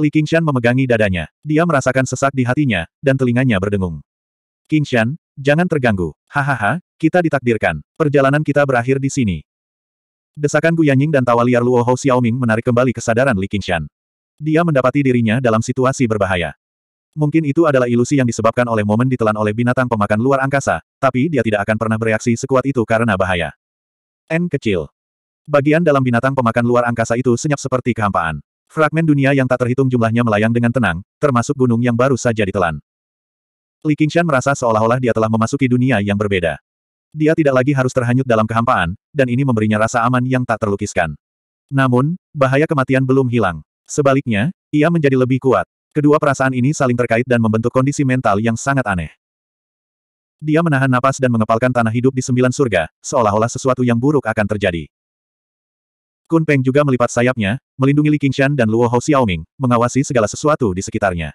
Li Qingshan memegangi dadanya. Dia merasakan sesak di hatinya, dan telinganya berdengung. Qingshan, jangan terganggu. Hahaha, kita ditakdirkan. Perjalanan kita berakhir di sini. Desakan Guyanying dan tawa liar Luohou Xiao Xiaoming menarik kembali kesadaran Li Qingshan. Dia mendapati dirinya dalam situasi berbahaya. Mungkin itu adalah ilusi yang disebabkan oleh momen ditelan oleh binatang pemakan luar angkasa, tapi dia tidak akan pernah bereaksi sekuat itu karena bahaya. N kecil. Bagian dalam binatang pemakan luar angkasa itu senyap seperti kehampaan. Fragmen dunia yang tak terhitung jumlahnya melayang dengan tenang, termasuk gunung yang baru saja ditelan. Li Qingshan merasa seolah-olah dia telah memasuki dunia yang berbeda. Dia tidak lagi harus terhanyut dalam kehampaan, dan ini memberinya rasa aman yang tak terlukiskan. Namun, bahaya kematian belum hilang. Sebaliknya, ia menjadi lebih kuat. Kedua perasaan ini saling terkait dan membentuk kondisi mental yang sangat aneh. Dia menahan napas dan mengepalkan tanah hidup di sembilan surga, seolah-olah sesuatu yang buruk akan terjadi. Kun Peng juga melipat sayapnya, melindungi Li Qingshan dan Luo Hou Xiaoming, mengawasi segala sesuatu di sekitarnya.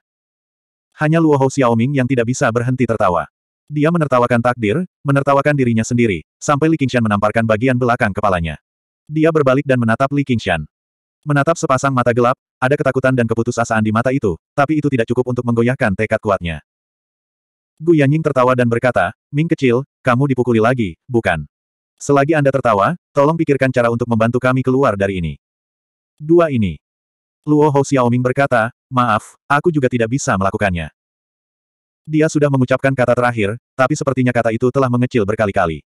Hanya Luo Hou Xiaoming yang tidak bisa berhenti tertawa. Dia menertawakan takdir, menertawakan dirinya sendiri, sampai Li Qingshan menamparkan bagian belakang kepalanya. Dia berbalik dan menatap Li Qingshan. Menatap sepasang mata gelap, ada ketakutan dan keputusasaan di mata itu, tapi itu tidak cukup untuk menggoyahkan tekad kuatnya. Gu Yanying tertawa dan berkata, Ming kecil, kamu dipukuli lagi, bukan? Selagi Anda tertawa, tolong pikirkan cara untuk membantu kami keluar dari ini. Dua ini. Luo Hou Xiaoming berkata, maaf, aku juga tidak bisa melakukannya. Dia sudah mengucapkan kata terakhir, tapi sepertinya kata itu telah mengecil berkali-kali.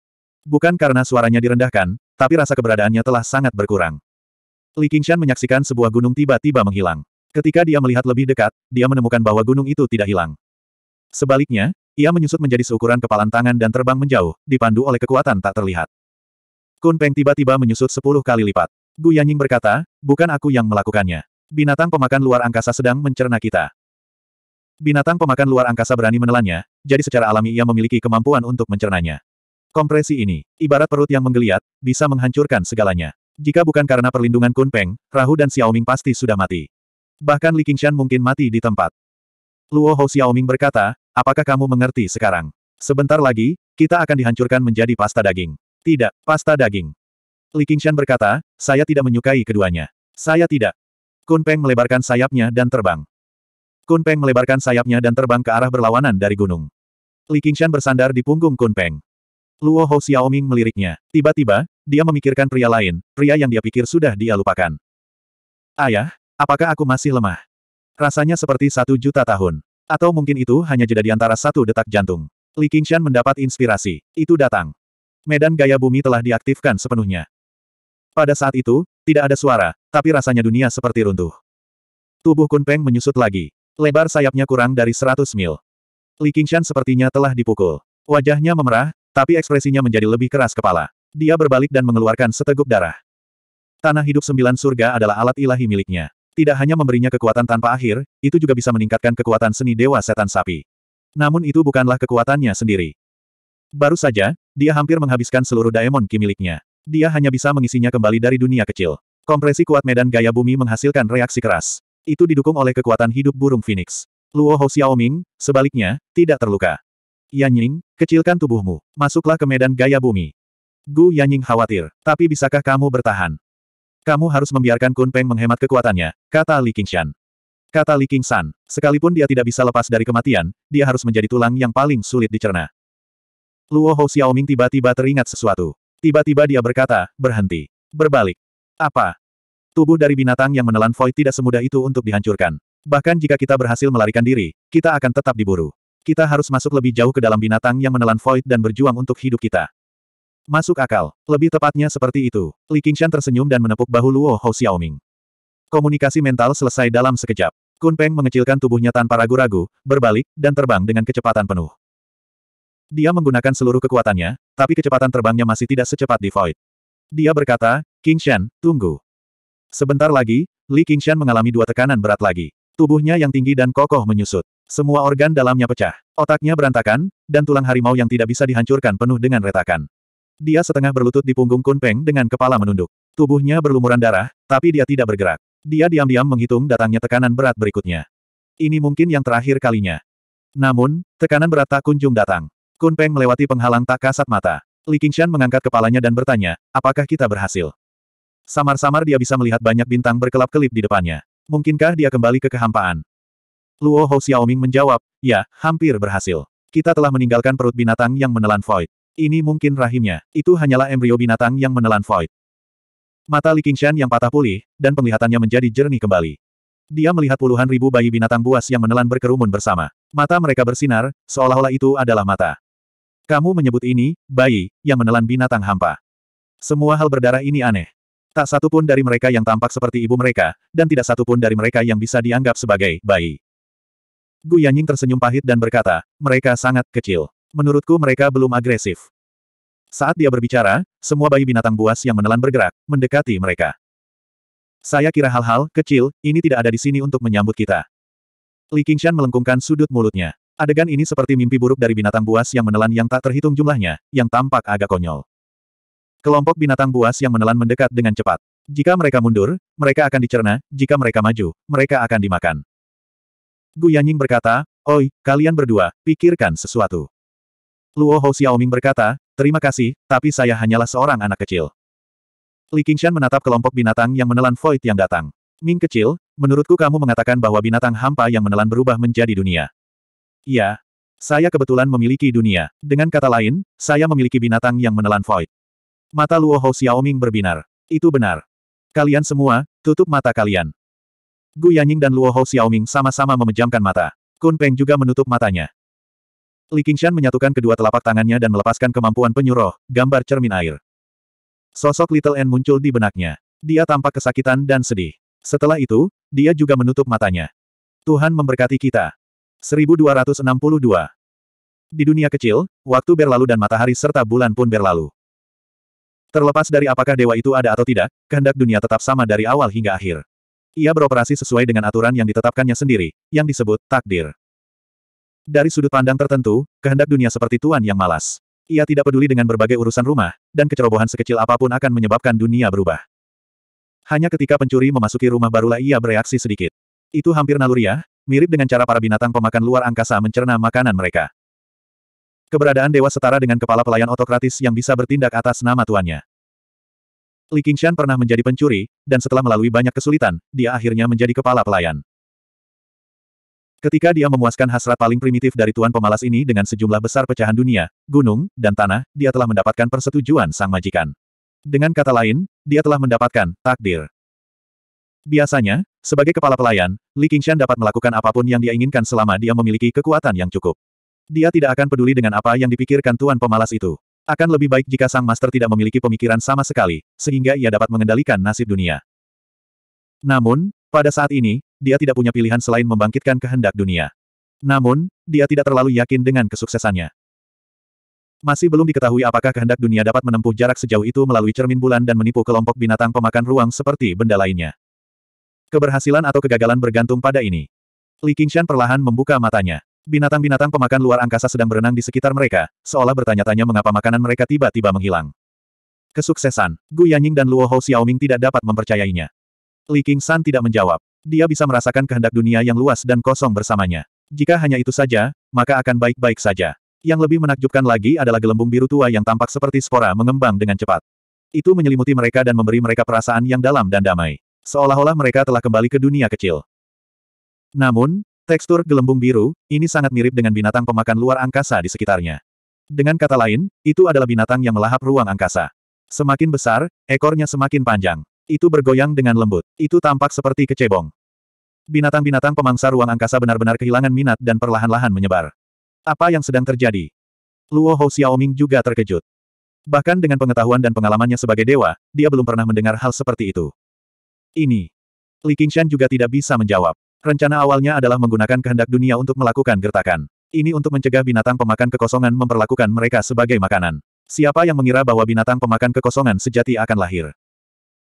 Bukan karena suaranya direndahkan, tapi rasa keberadaannya telah sangat berkurang. Li Qingshan menyaksikan sebuah gunung tiba-tiba menghilang. Ketika dia melihat lebih dekat, dia menemukan bahwa gunung itu tidak hilang. Sebaliknya, ia menyusut menjadi seukuran kepalan tangan dan terbang menjauh, dipandu oleh kekuatan tak terlihat. Kun Peng tiba-tiba menyusut sepuluh kali lipat. Gu Yanying berkata, bukan aku yang melakukannya. Binatang pemakan luar angkasa sedang mencerna kita. Binatang pemakan luar angkasa berani menelannya, jadi secara alami ia memiliki kemampuan untuk mencernanya. Kompresi ini, ibarat perut yang menggeliat, bisa menghancurkan segalanya. Jika bukan karena perlindungan Kun Peng, Rahu dan Xiaoming pasti sudah mati. Bahkan Li Qingshan mungkin mati di tempat. Luo Hou Xiaoming berkata, Apakah kamu mengerti sekarang? Sebentar lagi, kita akan dihancurkan menjadi pasta daging. Tidak, pasta daging. Li Qingshan berkata, saya tidak menyukai keduanya. Saya tidak. Kun Peng melebarkan sayapnya dan terbang. Kun Peng melebarkan sayapnya dan terbang ke arah berlawanan dari gunung. Li Qingshan bersandar di punggung Kun Peng. Luo Hou Xiaoming meliriknya. Tiba-tiba, dia memikirkan pria lain, pria yang dia pikir sudah dia lupakan. Ayah, apakah aku masih lemah? Rasanya seperti satu juta tahun. Atau mungkin itu hanya jeda di antara satu detak jantung. Li Qingshan mendapat inspirasi. Itu datang. Medan gaya bumi telah diaktifkan sepenuhnya. Pada saat itu, tidak ada suara, tapi rasanya dunia seperti runtuh. Tubuh Kunpeng menyusut lagi. Lebar sayapnya kurang dari 100 mil. Li Qingshan sepertinya telah dipukul. Wajahnya memerah, tapi ekspresinya menjadi lebih keras kepala. Dia berbalik dan mengeluarkan seteguk darah. Tanah hidup sembilan surga adalah alat ilahi miliknya. Tidak hanya memberinya kekuatan tanpa akhir, itu juga bisa meningkatkan kekuatan seni Dewa Setan Sapi. Namun itu bukanlah kekuatannya sendiri. Baru saja, dia hampir menghabiskan seluruh daemon ki miliknya. Dia hanya bisa mengisinya kembali dari dunia kecil. Kompresi kuat medan gaya bumi menghasilkan reaksi keras. Itu didukung oleh kekuatan hidup burung Phoenix. Luo Hou Xiaoming, sebaliknya, tidak terluka. Yanying, kecilkan tubuhmu. Masuklah ke medan gaya bumi. Gu Yanying khawatir, tapi bisakah kamu bertahan? Kamu harus membiarkan Kun Peng menghemat kekuatannya, kata Li Qingshan. Kata Li Qingshan, sekalipun dia tidak bisa lepas dari kematian, dia harus menjadi tulang yang paling sulit dicerna. Luo Hou Xiaoming tiba-tiba teringat sesuatu. Tiba-tiba dia berkata, berhenti. Berbalik. Apa? Tubuh dari binatang yang menelan Void tidak semudah itu untuk dihancurkan. Bahkan jika kita berhasil melarikan diri, kita akan tetap diburu. Kita harus masuk lebih jauh ke dalam binatang yang menelan Void dan berjuang untuk hidup kita. Masuk akal. Lebih tepatnya seperti itu. Li Qingshan tersenyum dan menepuk bahu Luo Hou Xiaoming. Komunikasi mental selesai dalam sekejap. Kun Peng mengecilkan tubuhnya tanpa ragu-ragu, berbalik, dan terbang dengan kecepatan penuh. Dia menggunakan seluruh kekuatannya, tapi kecepatan terbangnya masih tidak secepat di Void. Dia berkata, Shan, tunggu. Sebentar lagi, Li Shan mengalami dua tekanan berat lagi. Tubuhnya yang tinggi dan kokoh menyusut. Semua organ dalamnya pecah. Otaknya berantakan, dan tulang harimau yang tidak bisa dihancurkan penuh dengan retakan. Dia setengah berlutut di punggung Kun Peng dengan kepala menunduk. Tubuhnya berlumuran darah, tapi dia tidak bergerak. Dia diam-diam menghitung datangnya tekanan berat berikutnya. Ini mungkin yang terakhir kalinya. Namun, tekanan berat tak kunjung datang. Kun Peng melewati penghalang tak kasat mata. Li Qingshan mengangkat kepalanya dan bertanya, apakah kita berhasil? Samar-samar dia bisa melihat banyak bintang berkelap-kelip di depannya. Mungkinkah dia kembali ke kehampaan? Luo Hou Xiaoming menjawab, ya, hampir berhasil. Kita telah meninggalkan perut binatang yang menelan void. Ini mungkin rahimnya. Itu hanyalah embrio binatang yang menelan void. Mata Li Qingshan yang patah pulih, dan penglihatannya menjadi jernih kembali. Dia melihat puluhan ribu bayi binatang buas yang menelan berkerumun bersama. Mata mereka bersinar, seolah-olah itu adalah mata. Kamu menyebut ini, bayi, yang menelan binatang hampa. Semua hal berdarah ini aneh. Tak satu pun dari mereka yang tampak seperti ibu mereka, dan tidak satu pun dari mereka yang bisa dianggap sebagai bayi. Gu Yanying tersenyum pahit dan berkata, mereka sangat kecil menurutku mereka belum agresif. Saat dia berbicara, semua bayi binatang buas yang menelan bergerak, mendekati mereka. Saya kira hal-hal kecil ini tidak ada di sini untuk menyambut kita. Li Qingshan melengkungkan sudut mulutnya. Adegan ini seperti mimpi buruk dari binatang buas yang menelan yang tak terhitung jumlahnya, yang tampak agak konyol. Kelompok binatang buas yang menelan mendekat dengan cepat. Jika mereka mundur, mereka akan dicerna, jika mereka maju, mereka akan dimakan. Gu Yanying berkata, Oi, kalian berdua, pikirkan sesuatu. Luo Hou Xiaoming berkata, terima kasih, tapi saya hanyalah seorang anak kecil. Li Qingshan menatap kelompok binatang yang menelan void yang datang. Ming kecil, menurutku kamu mengatakan bahwa binatang hampa yang menelan berubah menjadi dunia. Iya. Saya kebetulan memiliki dunia. Dengan kata lain, saya memiliki binatang yang menelan void. Mata Luo Hou Xiaoming berbinar. Itu benar. Kalian semua, tutup mata kalian. Gu Yanying dan Luo Hou Xiaoming sama-sama memejamkan mata. Kun Peng juga menutup matanya. Li Qingshan menyatukan kedua telapak tangannya dan melepaskan kemampuan penyuruh, gambar cermin air. Sosok Little N muncul di benaknya. Dia tampak kesakitan dan sedih. Setelah itu, dia juga menutup matanya. Tuhan memberkati kita. 1262 Di dunia kecil, waktu berlalu dan matahari serta bulan pun berlalu. Terlepas dari apakah dewa itu ada atau tidak, kehendak dunia tetap sama dari awal hingga akhir. Ia beroperasi sesuai dengan aturan yang ditetapkannya sendiri, yang disebut takdir. Dari sudut pandang tertentu, kehendak dunia seperti tuan yang malas. Ia tidak peduli dengan berbagai urusan rumah, dan kecerobohan sekecil apapun akan menyebabkan dunia berubah. Hanya ketika pencuri memasuki rumah barulah ia bereaksi sedikit. Itu hampir naluriah, ya, mirip dengan cara para binatang pemakan luar angkasa mencerna makanan mereka. Keberadaan dewa setara dengan kepala pelayan otokratis yang bisa bertindak atas nama tuannya. Li Qingshan pernah menjadi pencuri, dan setelah melalui banyak kesulitan, dia akhirnya menjadi kepala pelayan. Ketika dia memuaskan hasrat paling primitif dari Tuan Pemalas ini dengan sejumlah besar pecahan dunia, gunung, dan tanah, dia telah mendapatkan persetujuan sang majikan. Dengan kata lain, dia telah mendapatkan takdir. Biasanya, sebagai kepala pelayan, Li Qingshan dapat melakukan apapun yang dia inginkan selama dia memiliki kekuatan yang cukup. Dia tidak akan peduli dengan apa yang dipikirkan Tuan Pemalas itu. Akan lebih baik jika sang master tidak memiliki pemikiran sama sekali, sehingga ia dapat mengendalikan nasib dunia. Namun, pada saat ini, dia tidak punya pilihan selain membangkitkan kehendak dunia. Namun, dia tidak terlalu yakin dengan kesuksesannya. Masih belum diketahui apakah kehendak dunia dapat menempuh jarak sejauh itu melalui cermin bulan dan menipu kelompok binatang pemakan ruang seperti benda lainnya. Keberhasilan atau kegagalan bergantung pada ini. Li Qingshan perlahan membuka matanya. Binatang-binatang pemakan luar angkasa sedang berenang di sekitar mereka, seolah bertanya-tanya mengapa makanan mereka tiba-tiba menghilang. Kesuksesan, Gu Yanying dan Luo Hou Xiaoming tidak dapat mempercayainya. Li Qingshan tidak menjawab. Dia bisa merasakan kehendak dunia yang luas dan kosong bersamanya. Jika hanya itu saja, maka akan baik-baik saja. Yang lebih menakjubkan lagi adalah gelembung biru tua yang tampak seperti spora mengembang dengan cepat. Itu menyelimuti mereka dan memberi mereka perasaan yang dalam dan damai. Seolah-olah mereka telah kembali ke dunia kecil. Namun, tekstur gelembung biru, ini sangat mirip dengan binatang pemakan luar angkasa di sekitarnya. Dengan kata lain, itu adalah binatang yang melahap ruang angkasa. Semakin besar, ekornya semakin panjang. Itu bergoyang dengan lembut. Itu tampak seperti kecebong. Binatang-binatang pemangsa ruang angkasa benar-benar kehilangan minat dan perlahan-lahan menyebar. Apa yang sedang terjadi? Luo Hou Xiaoming juga terkejut. Bahkan dengan pengetahuan dan pengalamannya sebagai dewa, dia belum pernah mendengar hal seperti itu. Ini. Li Qingshan juga tidak bisa menjawab. Rencana awalnya adalah menggunakan kehendak dunia untuk melakukan gertakan. Ini untuk mencegah binatang pemakan kekosongan memperlakukan mereka sebagai makanan. Siapa yang mengira bahwa binatang pemakan kekosongan sejati akan lahir?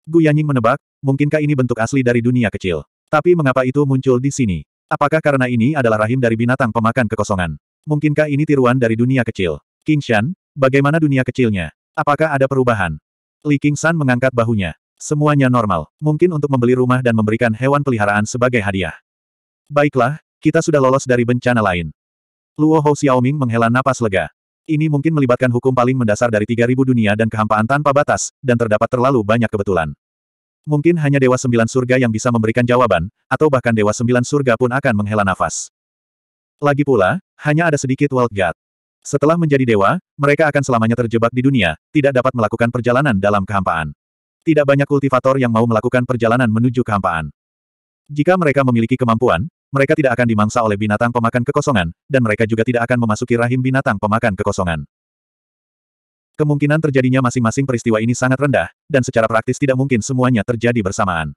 Gu Yanying menebak, mungkinkah ini bentuk asli dari dunia kecil? Tapi mengapa itu muncul di sini? Apakah karena ini adalah rahim dari binatang pemakan kekosongan? Mungkinkah ini tiruan dari dunia kecil? King Shan, bagaimana dunia kecilnya? Apakah ada perubahan? Li King San mengangkat bahunya. Semuanya normal, mungkin untuk membeli rumah dan memberikan hewan peliharaan sebagai hadiah. Baiklah, kita sudah lolos dari bencana lain. Luo Hou Xiaoming menghela napas lega. Ini mungkin melibatkan hukum paling mendasar dari 3000 dunia dan kehampaan tanpa batas, dan terdapat terlalu banyak kebetulan. Mungkin hanya Dewa Sembilan Surga yang bisa memberikan jawaban, atau bahkan Dewa Sembilan Surga pun akan menghela nafas. Lagi pula, hanya ada sedikit World God. Setelah menjadi dewa, mereka akan selamanya terjebak di dunia, tidak dapat melakukan perjalanan dalam kehampaan. Tidak banyak kultivator yang mau melakukan perjalanan menuju kehampaan. Jika mereka memiliki kemampuan, mereka tidak akan dimangsa oleh binatang pemakan kekosongan, dan mereka juga tidak akan memasuki rahim binatang pemakan kekosongan. Kemungkinan terjadinya masing-masing peristiwa ini sangat rendah, dan secara praktis tidak mungkin semuanya terjadi bersamaan.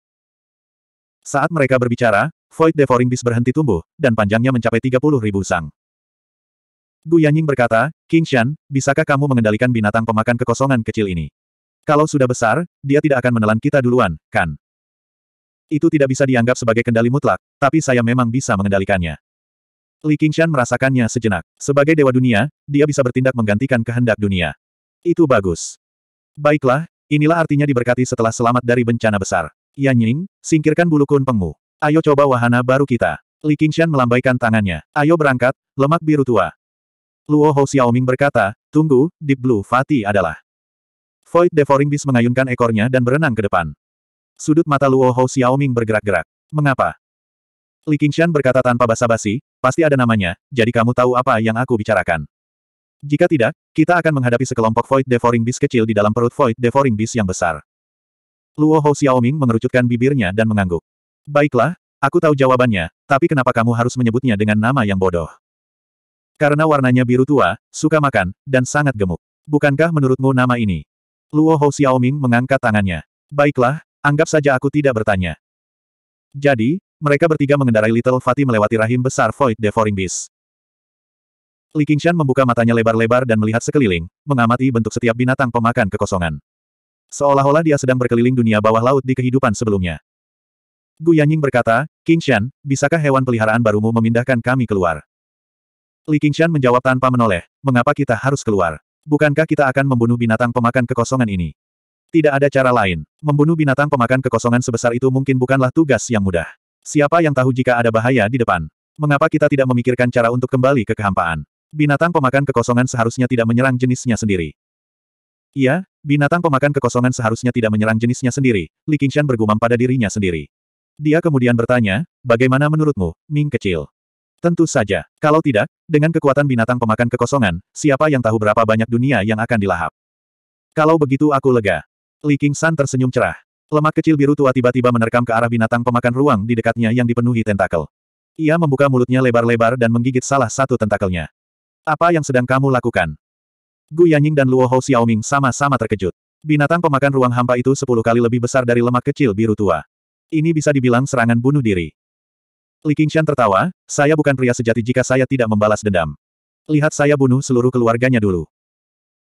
Saat mereka berbicara, Void Devouring Beast berhenti tumbuh, dan panjangnya mencapai 30 ribu sang. Gu Yanying berkata, King Shan, bisakah kamu mengendalikan binatang pemakan kekosongan kecil ini? Kalau sudah besar, dia tidak akan menelan kita duluan, kan? Itu tidak bisa dianggap sebagai kendali mutlak, tapi saya memang bisa mengendalikannya. Li Qingshan merasakannya sejenak. Sebagai dewa dunia, dia bisa bertindak menggantikan kehendak dunia. Itu bagus. Baiklah, inilah artinya diberkati setelah selamat dari bencana besar. Yan Ying, singkirkan bulu kunpengmu. Ayo coba wahana baru kita. Li Qingshan melambaikan tangannya. Ayo berangkat, lemak biru tua. Luo Hou Xiaoming berkata, tunggu, Deep Blue Fati adalah. Void Devouring Beast mengayunkan ekornya dan berenang ke depan. Sudut mata Luo Hou Xiaoming bergerak-gerak. Mengapa? Li Qingshan berkata tanpa basa-basi, pasti ada namanya, jadi kamu tahu apa yang aku bicarakan. Jika tidak, kita akan menghadapi sekelompok Void Devouring Beast kecil di dalam perut Void Devouring Beast yang besar. Luo Hou Xiaoming mengerucutkan bibirnya dan mengangguk. Baiklah, aku tahu jawabannya, tapi kenapa kamu harus menyebutnya dengan nama yang bodoh? Karena warnanya biru tua, suka makan, dan sangat gemuk. Bukankah menurutmu nama ini? Luo Hou Xiaoming mengangkat tangannya. Baiklah, Anggap saja aku tidak bertanya. Jadi, mereka bertiga mengendarai Little Fatih melewati rahim besar Void Devouring Beast. Li Qingshan membuka matanya lebar-lebar dan melihat sekeliling, mengamati bentuk setiap binatang pemakan kekosongan. Seolah-olah dia sedang berkeliling dunia bawah laut di kehidupan sebelumnya. Gu Yanying berkata, Qingshan, bisakah hewan peliharaan barumu memindahkan kami keluar? Li Qingshan menjawab tanpa menoleh, mengapa kita harus keluar? Bukankah kita akan membunuh binatang pemakan kekosongan ini? Tidak ada cara lain. Membunuh binatang pemakan kekosongan sebesar itu mungkin bukanlah tugas yang mudah. Siapa yang tahu jika ada bahaya di depan? Mengapa kita tidak memikirkan cara untuk kembali ke kehampaan? Binatang pemakan kekosongan seharusnya tidak menyerang jenisnya sendiri. Iya, binatang pemakan kekosongan seharusnya tidak menyerang jenisnya sendiri, Li Qingshan bergumam pada dirinya sendiri. Dia kemudian bertanya, bagaimana menurutmu, Ming kecil? Tentu saja, kalau tidak, dengan kekuatan binatang pemakan kekosongan, siapa yang tahu berapa banyak dunia yang akan dilahap? Kalau begitu aku lega. Li San tersenyum cerah. Lemak kecil biru tua tiba-tiba menerkam ke arah binatang pemakan ruang di dekatnya yang dipenuhi tentakel. Ia membuka mulutnya lebar-lebar dan menggigit salah satu tentakelnya. Apa yang sedang kamu lakukan? Gu Yanying dan Luo Hou Xiaoming sama-sama terkejut. Binatang pemakan ruang hampa itu sepuluh kali lebih besar dari lemak kecil biru tua. Ini bisa dibilang serangan bunuh diri. Li Qingshan tertawa, saya bukan pria sejati jika saya tidak membalas dendam. Lihat saya bunuh seluruh keluarganya dulu.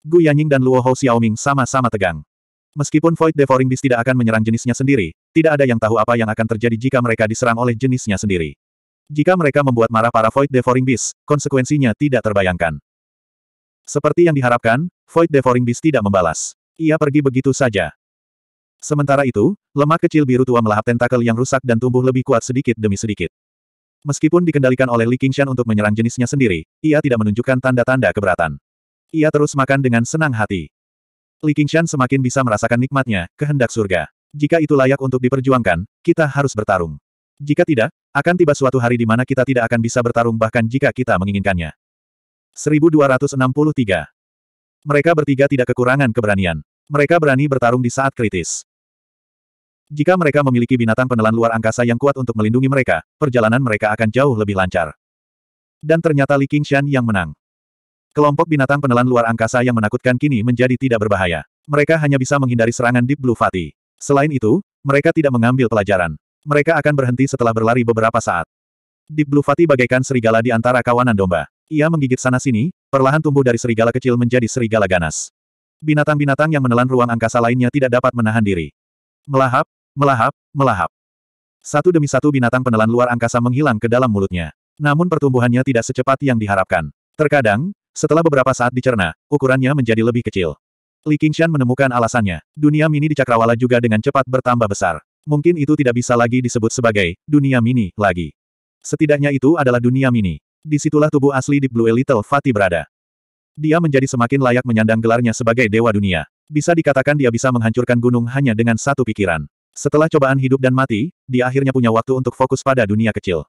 Gu Yanying dan Luo Hou Xiaoming sama-sama tegang. Meskipun Void Devouring Beast tidak akan menyerang jenisnya sendiri, tidak ada yang tahu apa yang akan terjadi jika mereka diserang oleh jenisnya sendiri. Jika mereka membuat marah para Void Devouring Beast, konsekuensinya tidak terbayangkan. Seperti yang diharapkan, Void Devouring Beast tidak membalas. Ia pergi begitu saja. Sementara itu, lemak kecil biru tua melahap tentakel yang rusak dan tumbuh lebih kuat sedikit demi sedikit. Meskipun dikendalikan oleh Li Qingshan untuk menyerang jenisnya sendiri, ia tidak menunjukkan tanda-tanda keberatan. Ia terus makan dengan senang hati. Li Qingshan semakin bisa merasakan nikmatnya, kehendak surga. Jika itu layak untuk diperjuangkan, kita harus bertarung. Jika tidak, akan tiba suatu hari di mana kita tidak akan bisa bertarung bahkan jika kita menginginkannya. 1263. Mereka bertiga tidak kekurangan keberanian. Mereka berani bertarung di saat kritis. Jika mereka memiliki binatang penelan luar angkasa yang kuat untuk melindungi mereka, perjalanan mereka akan jauh lebih lancar. Dan ternyata Li Qingshan yang menang. Kelompok binatang penelan luar angkasa yang menakutkan kini menjadi tidak berbahaya. Mereka hanya bisa menghindari serangan Deep Blue Fati. Selain itu, mereka tidak mengambil pelajaran. Mereka akan berhenti setelah berlari beberapa saat. Deep Blue Fati bagaikan serigala di antara kawanan domba. Ia menggigit sana-sini, perlahan tumbuh dari serigala kecil menjadi serigala ganas. Binatang-binatang yang menelan ruang angkasa lainnya tidak dapat menahan diri. Melahap, melahap, melahap. Satu demi satu binatang penelan luar angkasa menghilang ke dalam mulutnya. Namun pertumbuhannya tidak secepat yang diharapkan. Terkadang, setelah beberapa saat dicerna, ukurannya menjadi lebih kecil. Li Qingshan menemukan alasannya. Dunia mini di Cakrawala juga dengan cepat bertambah besar. Mungkin itu tidak bisa lagi disebut sebagai dunia mini lagi. Setidaknya itu adalah dunia mini. Disitulah tubuh asli di Blue Little Fatih berada. Dia menjadi semakin layak menyandang gelarnya sebagai Dewa Dunia. Bisa dikatakan dia bisa menghancurkan gunung hanya dengan satu pikiran. Setelah cobaan hidup dan mati, dia akhirnya punya waktu untuk fokus pada dunia kecil.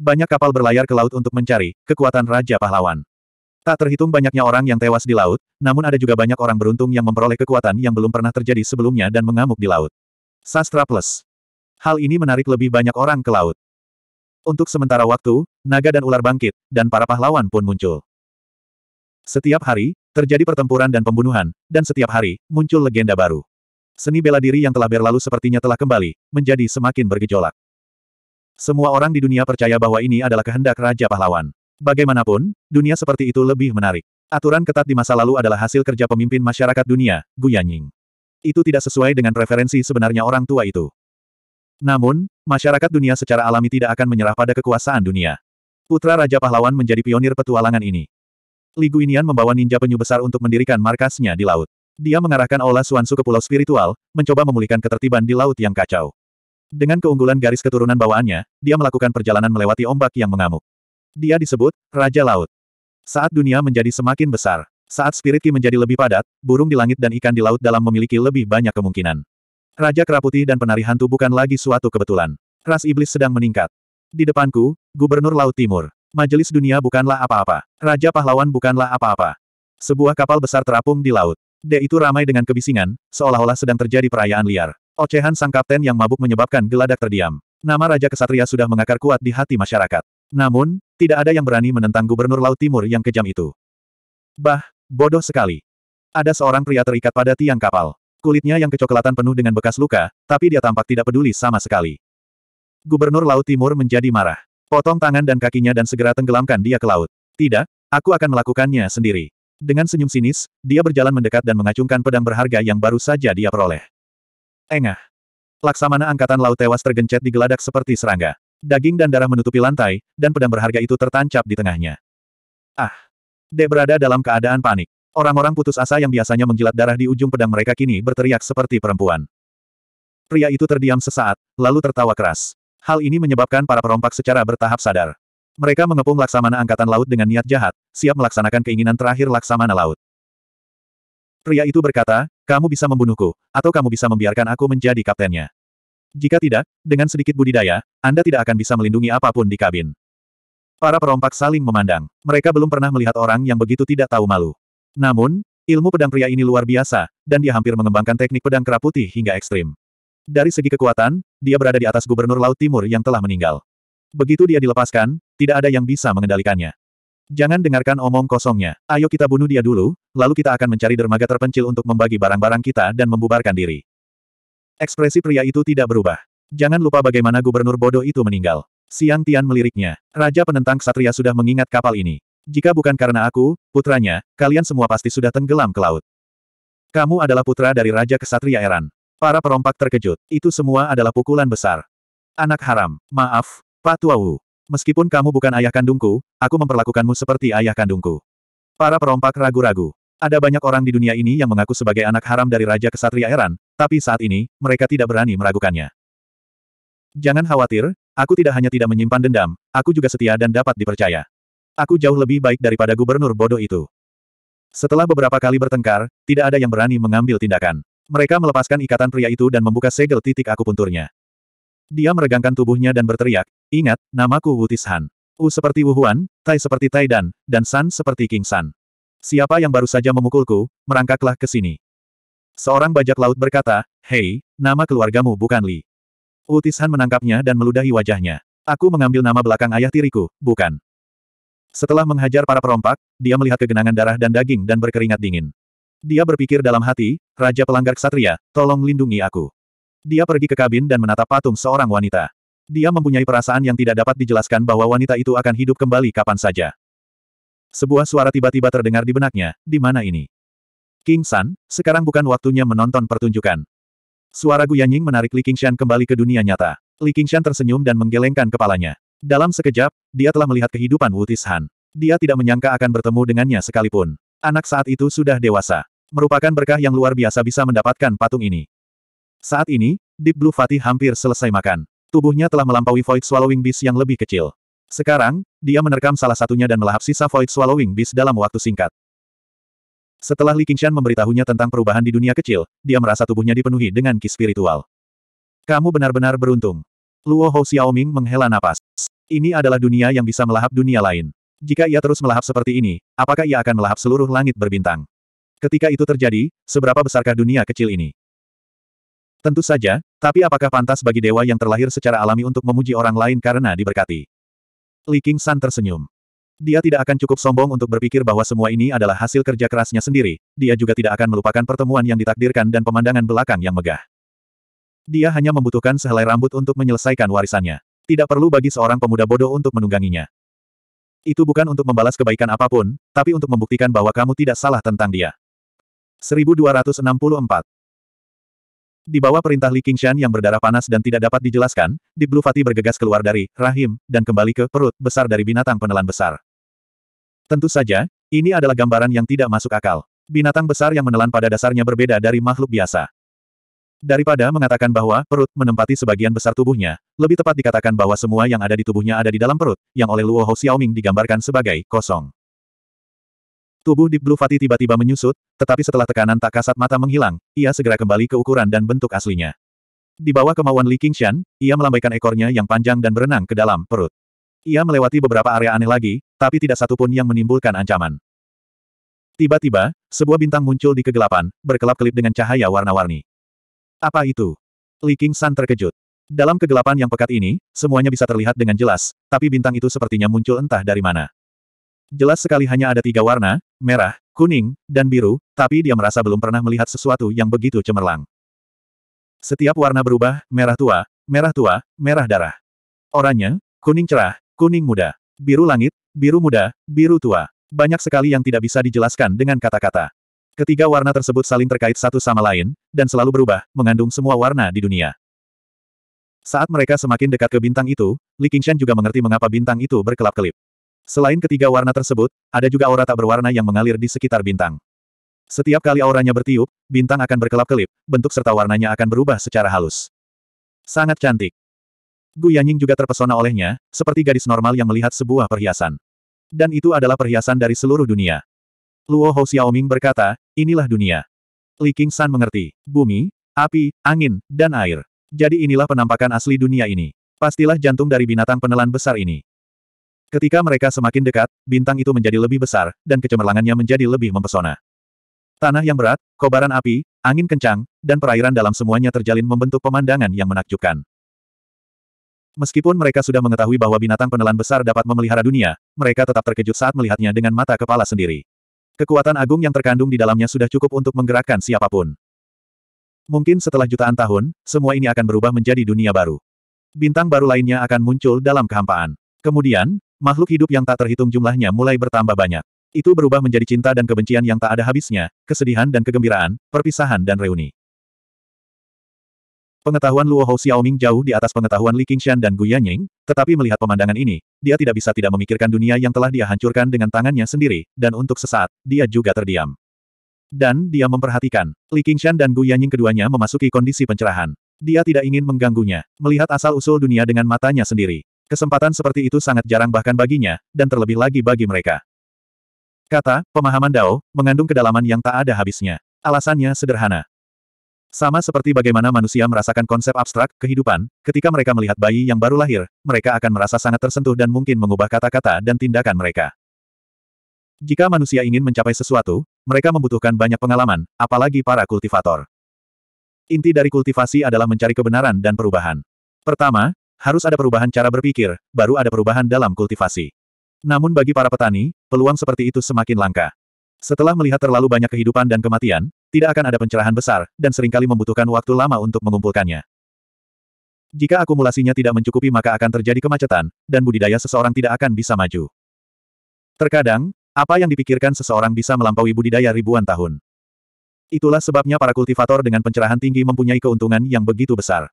Banyak kapal berlayar ke laut untuk mencari kekuatan Raja Pahlawan. Tak terhitung banyaknya orang yang tewas di laut, namun ada juga banyak orang beruntung yang memperoleh kekuatan yang belum pernah terjadi sebelumnya dan mengamuk di laut. Sastra Plus. Hal ini menarik lebih banyak orang ke laut. Untuk sementara waktu, naga dan ular bangkit, dan para pahlawan pun muncul. Setiap hari, terjadi pertempuran dan pembunuhan, dan setiap hari, muncul legenda baru. Seni bela diri yang telah berlalu sepertinya telah kembali, menjadi semakin bergejolak. Semua orang di dunia percaya bahwa ini adalah kehendak Raja Pahlawan. Bagaimanapun, dunia seperti itu lebih menarik. Aturan ketat di masa lalu adalah hasil kerja pemimpin masyarakat dunia, Guyanying. Itu tidak sesuai dengan preferensi sebenarnya orang tua itu. Namun, masyarakat dunia secara alami tidak akan menyerah pada kekuasaan dunia. Putra Raja Pahlawan menjadi pionir petualangan ini. Li Guinian membawa ninja penyu besar untuk mendirikan markasnya di laut. Dia mengarahkan Aula Suansu ke pulau spiritual, mencoba memulihkan ketertiban di laut yang kacau. Dengan keunggulan garis keturunan bawaannya, dia melakukan perjalanan melewati ombak yang mengamuk. Dia disebut, Raja Laut. Saat dunia menjadi semakin besar, saat spirit ki menjadi lebih padat, burung di langit dan ikan di laut dalam memiliki lebih banyak kemungkinan. Raja Keraputi dan penari hantu bukan lagi suatu kebetulan. Ras iblis sedang meningkat. Di depanku, Gubernur Laut Timur. Majelis dunia bukanlah apa-apa. Raja pahlawan bukanlah apa-apa. Sebuah kapal besar terapung di laut. D itu ramai dengan kebisingan, seolah-olah sedang terjadi perayaan liar. Ocehan sang kapten yang mabuk menyebabkan geladak terdiam. Nama Raja Kesatria sudah mengakar kuat di hati masyarakat. Namun, tidak ada yang berani menentang gubernur Laut Timur yang kejam itu. Bah, bodoh sekali. Ada seorang pria terikat pada tiang kapal. Kulitnya yang kecoklatan penuh dengan bekas luka, tapi dia tampak tidak peduli sama sekali. Gubernur Laut Timur menjadi marah. Potong tangan dan kakinya dan segera tenggelamkan dia ke laut. Tidak, aku akan melakukannya sendiri. Dengan senyum sinis, dia berjalan mendekat dan mengacungkan pedang berharga yang baru saja dia peroleh. Engah. Laksamana Angkatan Laut tewas tergencet di geladak seperti serangga. Daging dan darah menutupi lantai, dan pedang berharga itu tertancap di tengahnya. Ah! De berada dalam keadaan panik. Orang-orang putus asa yang biasanya menjilat darah di ujung pedang mereka kini berteriak seperti perempuan. Pria itu terdiam sesaat, lalu tertawa keras. Hal ini menyebabkan para perompak secara bertahap sadar. Mereka mengepung laksamana angkatan laut dengan niat jahat, siap melaksanakan keinginan terakhir laksamana laut. Pria itu berkata, kamu bisa membunuhku, atau kamu bisa membiarkan aku menjadi kaptennya. Jika tidak, dengan sedikit budidaya, Anda tidak akan bisa melindungi apapun di kabin. Para perompak saling memandang. Mereka belum pernah melihat orang yang begitu tidak tahu malu. Namun, ilmu pedang pria ini luar biasa, dan dia hampir mengembangkan teknik pedang kera putih hingga ekstrim. Dari segi kekuatan, dia berada di atas gubernur Laut Timur yang telah meninggal. Begitu dia dilepaskan, tidak ada yang bisa mengendalikannya. Jangan dengarkan omong kosongnya. Ayo kita bunuh dia dulu, lalu kita akan mencari dermaga terpencil untuk membagi barang-barang kita dan membubarkan diri. Ekspresi pria itu tidak berubah. Jangan lupa bagaimana gubernur bodoh itu meninggal. Siang Tian meliriknya. Raja penentang Satria sudah mengingat kapal ini. Jika bukan karena aku, putranya, kalian semua pasti sudah tenggelam ke laut. Kamu adalah putra dari Raja Kesatria Eran. Para perompak terkejut. Itu semua adalah pukulan besar. Anak haram. Maaf, Pak Meskipun kamu bukan ayah kandungku, aku memperlakukanmu seperti ayah kandungku. Para perompak ragu-ragu. Ada banyak orang di dunia ini yang mengaku sebagai anak haram dari Raja Kesatria Eran, tapi saat ini, mereka tidak berani meragukannya. Jangan khawatir, aku tidak hanya tidak menyimpan dendam, aku juga setia dan dapat dipercaya. Aku jauh lebih baik daripada gubernur bodoh itu. Setelah beberapa kali bertengkar, tidak ada yang berani mengambil tindakan. Mereka melepaskan ikatan pria itu dan membuka segel titik akupunturnya. Dia meregangkan tubuhnya dan berteriak, ingat, namaku Wutis Han. U seperti Wuhuan, Tai seperti Tai Dan, dan San seperti King San. Siapa yang baru saja memukulku, merangkaklah ke sini. Seorang bajak laut berkata, Hei, nama keluargamu bukan Li. Utisan menangkapnya dan meludahi wajahnya. Aku mengambil nama belakang ayah tiriku, bukan. Setelah menghajar para perompak, dia melihat kegenangan darah dan daging dan berkeringat dingin. Dia berpikir dalam hati, Raja Pelanggar Ksatria, tolong lindungi aku. Dia pergi ke kabin dan menatap patung seorang wanita. Dia mempunyai perasaan yang tidak dapat dijelaskan bahwa wanita itu akan hidup kembali kapan saja. Sebuah suara tiba-tiba terdengar di benaknya, di mana ini? King San, sekarang bukan waktunya menonton pertunjukan. Suara Gu Yanying menarik Li Qingshan kembali ke dunia nyata. Li Qingshan tersenyum dan menggelengkan kepalanya. Dalam sekejap, dia telah melihat kehidupan Wu Tishan. Dia tidak menyangka akan bertemu dengannya sekalipun. Anak saat itu sudah dewasa. Merupakan berkah yang luar biasa bisa mendapatkan patung ini. Saat ini, Deep Blue Fatih hampir selesai makan. Tubuhnya telah melampaui Void Swallowing Beast yang lebih kecil. Sekarang, dia menerkam salah satunya dan melahap sisa Void Swallowing Beast dalam waktu singkat. Setelah Li Qingshan memberitahunya tentang perubahan di dunia kecil, dia merasa tubuhnya dipenuhi dengan ki spiritual. Kamu benar-benar beruntung. Luo Hou Xiaoming menghela napas. Ini adalah dunia yang bisa melahap dunia lain. Jika ia terus melahap seperti ini, apakah ia akan melahap seluruh langit berbintang? Ketika itu terjadi, seberapa besarkah dunia kecil ini? Tentu saja, tapi apakah pantas bagi dewa yang terlahir secara alami untuk memuji orang lain karena diberkati? Li King San tersenyum. Dia tidak akan cukup sombong untuk berpikir bahwa semua ini adalah hasil kerja kerasnya sendiri, dia juga tidak akan melupakan pertemuan yang ditakdirkan dan pemandangan belakang yang megah. Dia hanya membutuhkan sehelai rambut untuk menyelesaikan warisannya. Tidak perlu bagi seorang pemuda bodoh untuk menungganginya. Itu bukan untuk membalas kebaikan apapun, tapi untuk membuktikan bahwa kamu tidak salah tentang dia. 1264 di bawah perintah Li Qingshan yang berdarah panas dan tidak dapat dijelaskan, Deep Blue Fati bergegas keluar dari rahim, dan kembali ke perut besar dari binatang penelan besar. Tentu saja, ini adalah gambaran yang tidak masuk akal. Binatang besar yang menelan pada dasarnya berbeda dari makhluk biasa. Daripada mengatakan bahwa perut menempati sebagian besar tubuhnya, lebih tepat dikatakan bahwa semua yang ada di tubuhnya ada di dalam perut, yang oleh Luo Hou Xiaoming digambarkan sebagai kosong. Tubuh di Blue Fatih tiba-tiba menyusut, tetapi setelah tekanan tak kasat mata menghilang, ia segera kembali ke ukuran dan bentuk aslinya. Di bawah kemauan Li Qingshan, ia melambaikan ekornya yang panjang dan berenang ke dalam perut. Ia melewati beberapa area aneh lagi, tapi tidak satupun yang menimbulkan ancaman. Tiba-tiba, sebuah bintang muncul di kegelapan, berkelap-kelip dengan cahaya warna-warni. Apa itu? Li Qingshan terkejut. Dalam kegelapan yang pekat ini, semuanya bisa terlihat dengan jelas, tapi bintang itu sepertinya muncul entah dari mana. Jelas sekali hanya ada tiga warna, merah, kuning, dan biru, tapi dia merasa belum pernah melihat sesuatu yang begitu cemerlang. Setiap warna berubah, merah tua, merah tua, merah darah. Oranye, kuning cerah, kuning muda, biru langit, biru muda, biru tua. Banyak sekali yang tidak bisa dijelaskan dengan kata-kata. Ketiga warna tersebut saling terkait satu sama lain, dan selalu berubah, mengandung semua warna di dunia. Saat mereka semakin dekat ke bintang itu, Li Qingshan juga mengerti mengapa bintang itu berkelap-kelip. Selain ketiga warna tersebut, ada juga aura tak berwarna yang mengalir di sekitar bintang. Setiap kali auranya bertiup, bintang akan berkelap-kelip, bentuk serta warnanya akan berubah secara halus. Sangat cantik. Gu Yanying juga terpesona olehnya, seperti gadis normal yang melihat sebuah perhiasan. Dan itu adalah perhiasan dari seluruh dunia. Luo Hou Xiaoming berkata, inilah dunia. Li King San mengerti, bumi, api, angin, dan air. Jadi inilah penampakan asli dunia ini. Pastilah jantung dari binatang penelan besar ini. Ketika mereka semakin dekat, bintang itu menjadi lebih besar, dan kecemerlangannya menjadi lebih mempesona. Tanah yang berat, kobaran api, angin kencang, dan perairan dalam semuanya terjalin membentuk pemandangan yang menakjubkan. Meskipun mereka sudah mengetahui bahwa binatang penelan besar dapat memelihara dunia, mereka tetap terkejut saat melihatnya dengan mata kepala sendiri. Kekuatan agung yang terkandung di dalamnya sudah cukup untuk menggerakkan siapapun. Mungkin setelah jutaan tahun, semua ini akan berubah menjadi dunia baru. Bintang baru lainnya akan muncul dalam kehampaan. Kemudian, Makhluk hidup yang tak terhitung jumlahnya mulai bertambah banyak. Itu berubah menjadi cinta dan kebencian yang tak ada habisnya, kesedihan dan kegembiraan, perpisahan dan reuni. Pengetahuan Luo Hou Xiaoming jauh di atas pengetahuan Li Qingshan dan Gu Yanying, tetapi melihat pemandangan ini, dia tidak bisa tidak memikirkan dunia yang telah dia hancurkan dengan tangannya sendiri, dan untuk sesaat, dia juga terdiam. Dan dia memperhatikan, Li Qingshan dan Gu Yanying keduanya memasuki kondisi pencerahan. Dia tidak ingin mengganggunya, melihat asal-usul dunia dengan matanya sendiri. Kesempatan seperti itu sangat jarang bahkan baginya, dan terlebih lagi bagi mereka. Kata, pemahaman Dao, mengandung kedalaman yang tak ada habisnya. Alasannya sederhana. Sama seperti bagaimana manusia merasakan konsep abstrak, kehidupan, ketika mereka melihat bayi yang baru lahir, mereka akan merasa sangat tersentuh dan mungkin mengubah kata-kata dan tindakan mereka. Jika manusia ingin mencapai sesuatu, mereka membutuhkan banyak pengalaman, apalagi para kultivator. Inti dari kultivasi adalah mencari kebenaran dan perubahan. Pertama, harus ada perubahan cara berpikir, baru ada perubahan dalam kultivasi. Namun bagi para petani, peluang seperti itu semakin langka. Setelah melihat terlalu banyak kehidupan dan kematian, tidak akan ada pencerahan besar, dan seringkali membutuhkan waktu lama untuk mengumpulkannya. Jika akumulasinya tidak mencukupi maka akan terjadi kemacetan, dan budidaya seseorang tidak akan bisa maju. Terkadang, apa yang dipikirkan seseorang bisa melampaui budidaya ribuan tahun. Itulah sebabnya para kultivator dengan pencerahan tinggi mempunyai keuntungan yang begitu besar.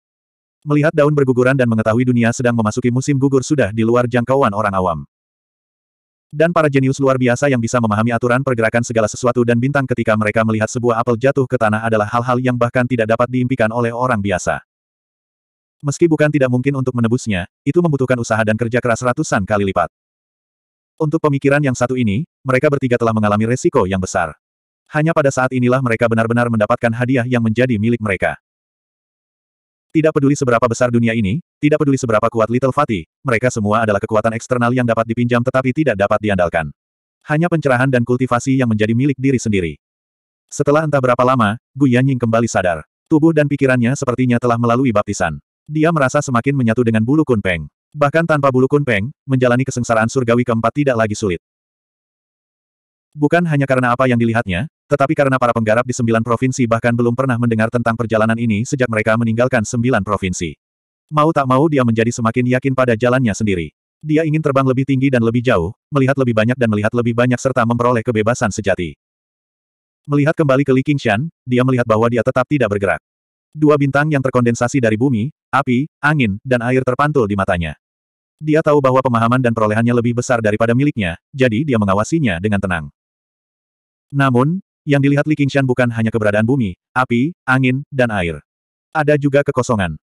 Melihat daun berguguran dan mengetahui dunia sedang memasuki musim gugur sudah di luar jangkauan orang awam. Dan para jenius luar biasa yang bisa memahami aturan pergerakan segala sesuatu dan bintang ketika mereka melihat sebuah apel jatuh ke tanah adalah hal-hal yang bahkan tidak dapat diimpikan oleh orang biasa. Meski bukan tidak mungkin untuk menebusnya, itu membutuhkan usaha dan kerja keras ratusan kali lipat. Untuk pemikiran yang satu ini, mereka bertiga telah mengalami resiko yang besar. Hanya pada saat inilah mereka benar-benar mendapatkan hadiah yang menjadi milik mereka. Tidak peduli seberapa besar dunia ini, tidak peduli seberapa kuat Little Fatih, mereka semua adalah kekuatan eksternal yang dapat dipinjam tetapi tidak dapat diandalkan. Hanya pencerahan dan kultivasi yang menjadi milik diri sendiri. Setelah entah berapa lama, Gu Yanying kembali sadar. Tubuh dan pikirannya sepertinya telah melalui baptisan. Dia merasa semakin menyatu dengan bulu kunpeng. Bahkan tanpa bulu kunpeng, menjalani kesengsaraan surgawi keempat tidak lagi sulit. Bukan hanya karena apa yang dilihatnya, tetapi karena para penggarap di sembilan provinsi bahkan belum pernah mendengar tentang perjalanan ini sejak mereka meninggalkan sembilan provinsi. Mau tak mau dia menjadi semakin yakin pada jalannya sendiri. Dia ingin terbang lebih tinggi dan lebih jauh, melihat lebih banyak dan melihat lebih banyak serta memperoleh kebebasan sejati. Melihat kembali ke Li Qingshan, dia melihat bahwa dia tetap tidak bergerak. Dua bintang yang terkondensasi dari bumi, api, angin, dan air terpantul di matanya. Dia tahu bahwa pemahaman dan perolehannya lebih besar daripada miliknya, jadi dia mengawasinya dengan tenang. Namun, yang dilihat Li Qingshan bukan hanya keberadaan bumi, api, angin, dan air. Ada juga kekosongan.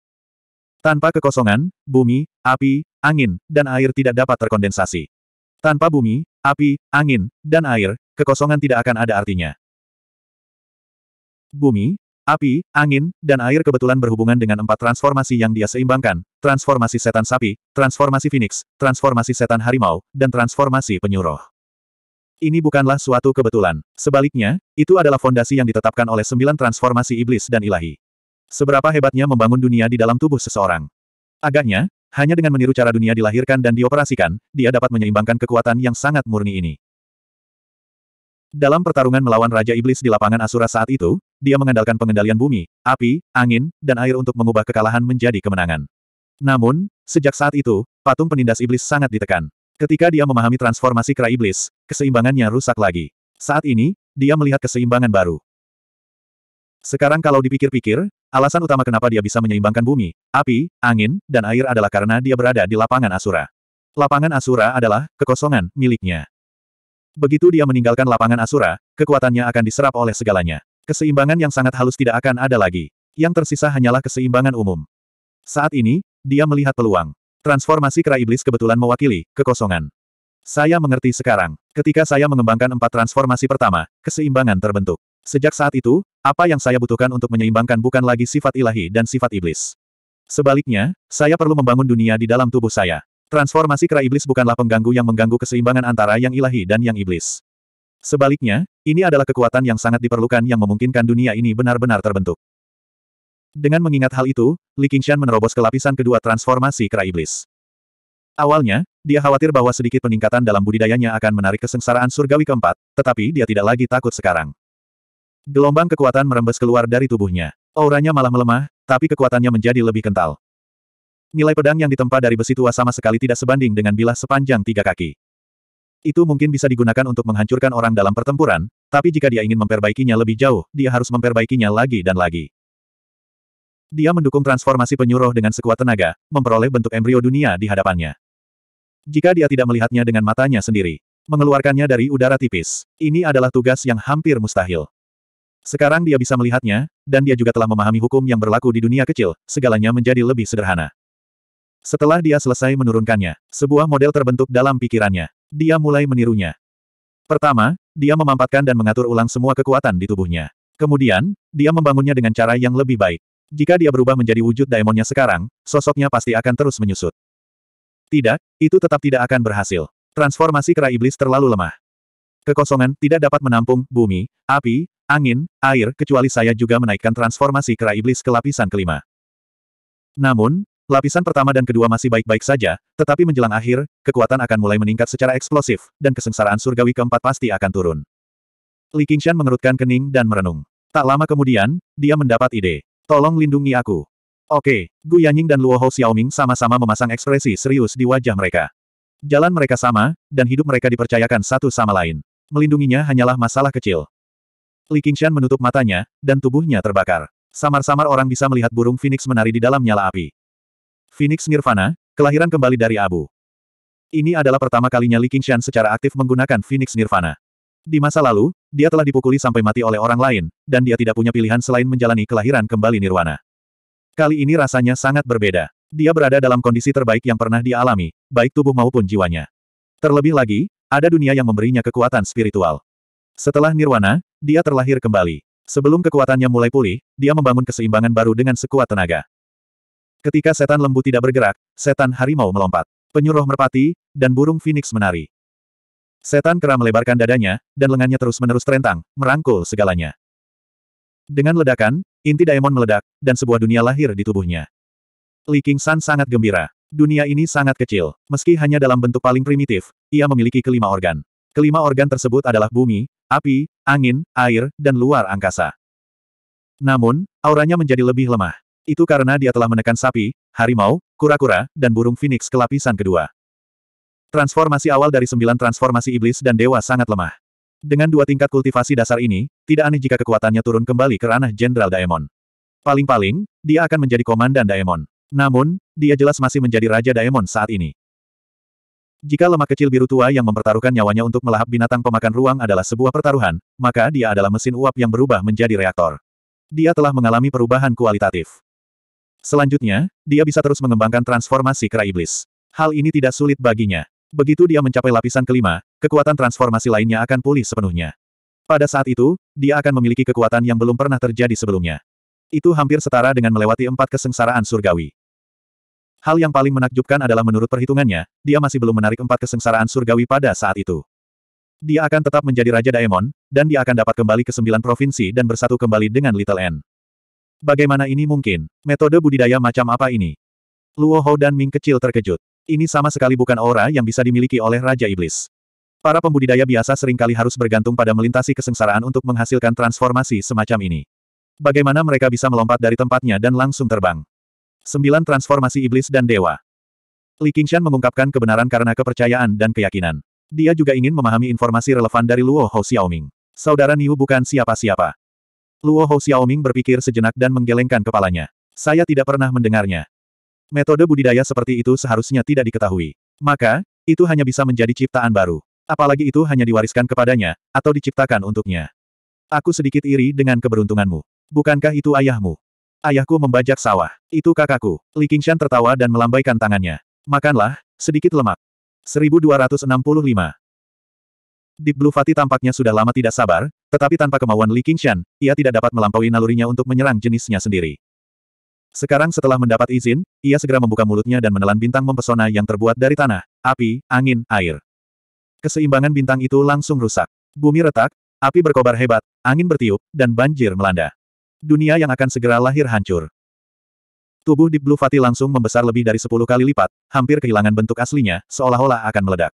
Tanpa kekosongan, bumi, api, angin, dan air tidak dapat terkondensasi. Tanpa bumi, api, angin, dan air, kekosongan tidak akan ada artinya. Bumi, api, angin, dan air kebetulan berhubungan dengan empat transformasi yang dia seimbangkan, transformasi setan sapi, transformasi phoenix, transformasi setan harimau, dan transformasi penyuruh. Ini bukanlah suatu kebetulan. Sebaliknya, itu adalah fondasi yang ditetapkan oleh sembilan transformasi iblis dan ilahi. Seberapa hebatnya membangun dunia di dalam tubuh seseorang. Agaknya, hanya dengan meniru cara dunia dilahirkan dan dioperasikan, dia dapat menyeimbangkan kekuatan yang sangat murni ini. Dalam pertarungan melawan Raja Iblis di lapangan Asura saat itu, dia mengandalkan pengendalian bumi, api, angin, dan air untuk mengubah kekalahan menjadi kemenangan. Namun, sejak saat itu, patung penindas iblis sangat ditekan. Ketika dia memahami transformasi kera iblis, keseimbangannya rusak lagi. Saat ini, dia melihat keseimbangan baru. Sekarang kalau dipikir-pikir, alasan utama kenapa dia bisa menyeimbangkan bumi, api, angin, dan air adalah karena dia berada di lapangan Asura. Lapangan Asura adalah kekosongan miliknya. Begitu dia meninggalkan lapangan Asura, kekuatannya akan diserap oleh segalanya. Keseimbangan yang sangat halus tidak akan ada lagi. Yang tersisa hanyalah keseimbangan umum. Saat ini, dia melihat peluang. Transformasi kera iblis kebetulan mewakili kekosongan. Saya mengerti sekarang. Ketika saya mengembangkan empat transformasi pertama, keseimbangan terbentuk. Sejak saat itu, apa yang saya butuhkan untuk menyeimbangkan bukan lagi sifat ilahi dan sifat iblis. Sebaliknya, saya perlu membangun dunia di dalam tubuh saya. Transformasi kera iblis bukanlah pengganggu yang mengganggu keseimbangan antara yang ilahi dan yang iblis. Sebaliknya, ini adalah kekuatan yang sangat diperlukan yang memungkinkan dunia ini benar-benar terbentuk. Dengan mengingat hal itu, Li Qingshan menerobos ke lapisan kedua transformasi kera iblis. Awalnya, dia khawatir bahwa sedikit peningkatan dalam budidayanya akan menarik kesengsaraan surgawi keempat, tetapi dia tidak lagi takut sekarang. Gelombang kekuatan merembes keluar dari tubuhnya. Auranya malah melemah, tapi kekuatannya menjadi lebih kental. Nilai pedang yang ditempa dari besi tua sama sekali tidak sebanding dengan bilah sepanjang tiga kaki. Itu mungkin bisa digunakan untuk menghancurkan orang dalam pertempuran, tapi jika dia ingin memperbaikinya lebih jauh, dia harus memperbaikinya lagi dan lagi. Dia mendukung transformasi penyuruh dengan sekuat tenaga, memperoleh bentuk embrio dunia di hadapannya. Jika dia tidak melihatnya dengan matanya sendiri, mengeluarkannya dari udara tipis, ini adalah tugas yang hampir mustahil. Sekarang dia bisa melihatnya, dan dia juga telah memahami hukum yang berlaku di dunia kecil, segalanya menjadi lebih sederhana. Setelah dia selesai menurunkannya, sebuah model terbentuk dalam pikirannya. Dia mulai menirunya. Pertama, dia memampatkan dan mengatur ulang semua kekuatan di tubuhnya. Kemudian, dia membangunnya dengan cara yang lebih baik. Jika dia berubah menjadi wujud daimonnya sekarang, sosoknya pasti akan terus menyusut. Tidak, itu tetap tidak akan berhasil. Transformasi kera iblis terlalu lemah. Kekosongan tidak dapat menampung bumi, api, angin, air, kecuali saya juga menaikkan transformasi kera iblis ke lapisan kelima. Namun, lapisan pertama dan kedua masih baik-baik saja, tetapi menjelang akhir, kekuatan akan mulai meningkat secara eksplosif, dan kesengsaraan surgawi keempat pasti akan turun. Li Qingshan mengerutkan kening dan merenung. Tak lama kemudian, dia mendapat ide. Tolong lindungi aku. Oke, Gu Yanying dan Luo Hou Xiaoming sama-sama memasang ekspresi serius di wajah mereka. Jalan mereka sama, dan hidup mereka dipercayakan satu sama lain. Melindunginya hanyalah masalah kecil. Li Qingshan menutup matanya, dan tubuhnya terbakar. Samar-samar orang bisa melihat burung Phoenix menari di dalam nyala api. Phoenix Nirvana, kelahiran kembali dari abu. Ini adalah pertama kalinya Li Qingshan secara aktif menggunakan Phoenix Nirvana. Di masa lalu, dia telah dipukuli sampai mati oleh orang lain, dan dia tidak punya pilihan selain menjalani kelahiran kembali nirwana. Kali ini rasanya sangat berbeda. Dia berada dalam kondisi terbaik yang pernah dia alami, baik tubuh maupun jiwanya. Terlebih lagi, ada dunia yang memberinya kekuatan spiritual. Setelah nirwana, dia terlahir kembali. Sebelum kekuatannya mulai pulih, dia membangun keseimbangan baru dengan sekuat tenaga. Ketika setan lembu tidak bergerak, setan harimau melompat. Penyuruh merpati, dan burung phoenix menari. Setan kera melebarkan dadanya, dan lengannya terus-menerus terentang, merangkul segalanya. Dengan ledakan, inti Daemon meledak, dan sebuah dunia lahir di tubuhnya. Li San sangat gembira. Dunia ini sangat kecil, meski hanya dalam bentuk paling primitif, ia memiliki kelima organ. Kelima organ tersebut adalah bumi, api, angin, air, dan luar angkasa. Namun, auranya menjadi lebih lemah. Itu karena dia telah menekan sapi, harimau, kura-kura, dan burung phoenix kelapisan kedua. Transformasi awal dari sembilan transformasi iblis dan dewa sangat lemah. Dengan dua tingkat kultivasi dasar ini, tidak aneh jika kekuatannya turun kembali ke ranah Jenderal Daemon. Paling-paling, dia akan menjadi komandan Daemon. Namun, dia jelas masih menjadi Raja Daemon saat ini. Jika lemak kecil biru tua yang mempertaruhkan nyawanya untuk melahap binatang pemakan ruang adalah sebuah pertaruhan, maka dia adalah mesin uap yang berubah menjadi reaktor. Dia telah mengalami perubahan kualitatif. Selanjutnya, dia bisa terus mengembangkan transformasi kera iblis. Hal ini tidak sulit baginya. Begitu dia mencapai lapisan kelima, kekuatan transformasi lainnya akan pulih sepenuhnya. Pada saat itu, dia akan memiliki kekuatan yang belum pernah terjadi sebelumnya. Itu hampir setara dengan melewati empat kesengsaraan surgawi. Hal yang paling menakjubkan adalah menurut perhitungannya, dia masih belum menarik empat kesengsaraan surgawi pada saat itu. Dia akan tetap menjadi Raja Daemon, dan dia akan dapat kembali ke sembilan provinsi dan bersatu kembali dengan Little N. Bagaimana ini mungkin? Metode budidaya macam apa ini? Luo Hou dan Ming kecil terkejut. Ini sama sekali bukan aura yang bisa dimiliki oleh Raja Iblis. Para pembudidaya biasa seringkali harus bergantung pada melintasi kesengsaraan untuk menghasilkan transformasi semacam ini. Bagaimana mereka bisa melompat dari tempatnya dan langsung terbang? 9. Transformasi Iblis dan Dewa Li Qingshan mengungkapkan kebenaran karena kepercayaan dan keyakinan. Dia juga ingin memahami informasi relevan dari Luo Hou Xiaoming. Saudara Niu bukan siapa-siapa. Luo Hou Xiaoming berpikir sejenak dan menggelengkan kepalanya. Saya tidak pernah mendengarnya. Metode budidaya seperti itu seharusnya tidak diketahui. Maka, itu hanya bisa menjadi ciptaan baru. Apalagi itu hanya diwariskan kepadanya, atau diciptakan untuknya. Aku sedikit iri dengan keberuntunganmu. Bukankah itu ayahmu? Ayahku membajak sawah. Itu kakakku. Li Qingshan tertawa dan melambaikan tangannya. Makanlah, sedikit lemak. 1265 Deep Blue Fati tampaknya sudah lama tidak sabar, tetapi tanpa kemauan Li Qingshan, ia tidak dapat melampaui nalurinya untuk menyerang jenisnya sendiri. Sekarang setelah mendapat izin, ia segera membuka mulutnya dan menelan bintang mempesona yang terbuat dari tanah, api, angin, air. Keseimbangan bintang itu langsung rusak. Bumi retak, api berkobar hebat, angin bertiup, dan banjir melanda. Dunia yang akan segera lahir hancur. Tubuh Deep Blue Fati langsung membesar lebih dari 10 kali lipat, hampir kehilangan bentuk aslinya, seolah-olah akan meledak.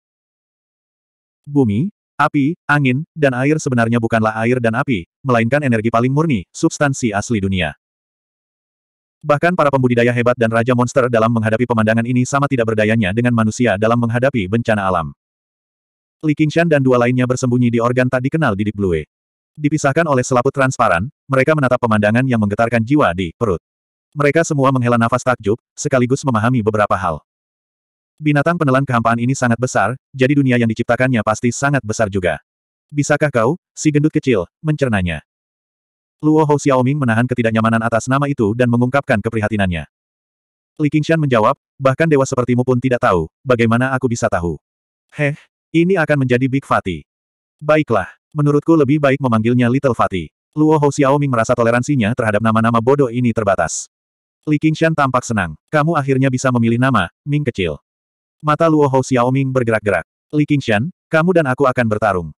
Bumi, api, angin, dan air sebenarnya bukanlah air dan api, melainkan energi paling murni, substansi asli dunia. Bahkan para pembudidaya hebat dan raja monster dalam menghadapi pemandangan ini sama tidak berdayanya dengan manusia dalam menghadapi bencana alam. Li Qingshan dan dua lainnya bersembunyi di organ tak dikenal di Deep Blue. Dipisahkan oleh selaput transparan, mereka menatap pemandangan yang menggetarkan jiwa di perut. Mereka semua menghela nafas takjub, sekaligus memahami beberapa hal. Binatang penelan kehampaan ini sangat besar, jadi dunia yang diciptakannya pasti sangat besar juga. Bisakah kau, si gendut kecil, mencernanya? Luo Hou Xiaoming menahan ketidaknyamanan atas nama itu dan mengungkapkan keprihatinannya. Li Qingshan menjawab, bahkan dewa sepertimu pun tidak tahu, bagaimana aku bisa tahu? Heh, ini akan menjadi Big Fatih. Baiklah, menurutku lebih baik memanggilnya Little Fatih. Luo Hou Xiaoming merasa toleransinya terhadap nama-nama bodoh ini terbatas. Li Qingshan tampak senang. Kamu akhirnya bisa memilih nama, Ming kecil. Mata Luo Hou Xiaoming bergerak-gerak. Li Qingshan, kamu dan aku akan bertarung.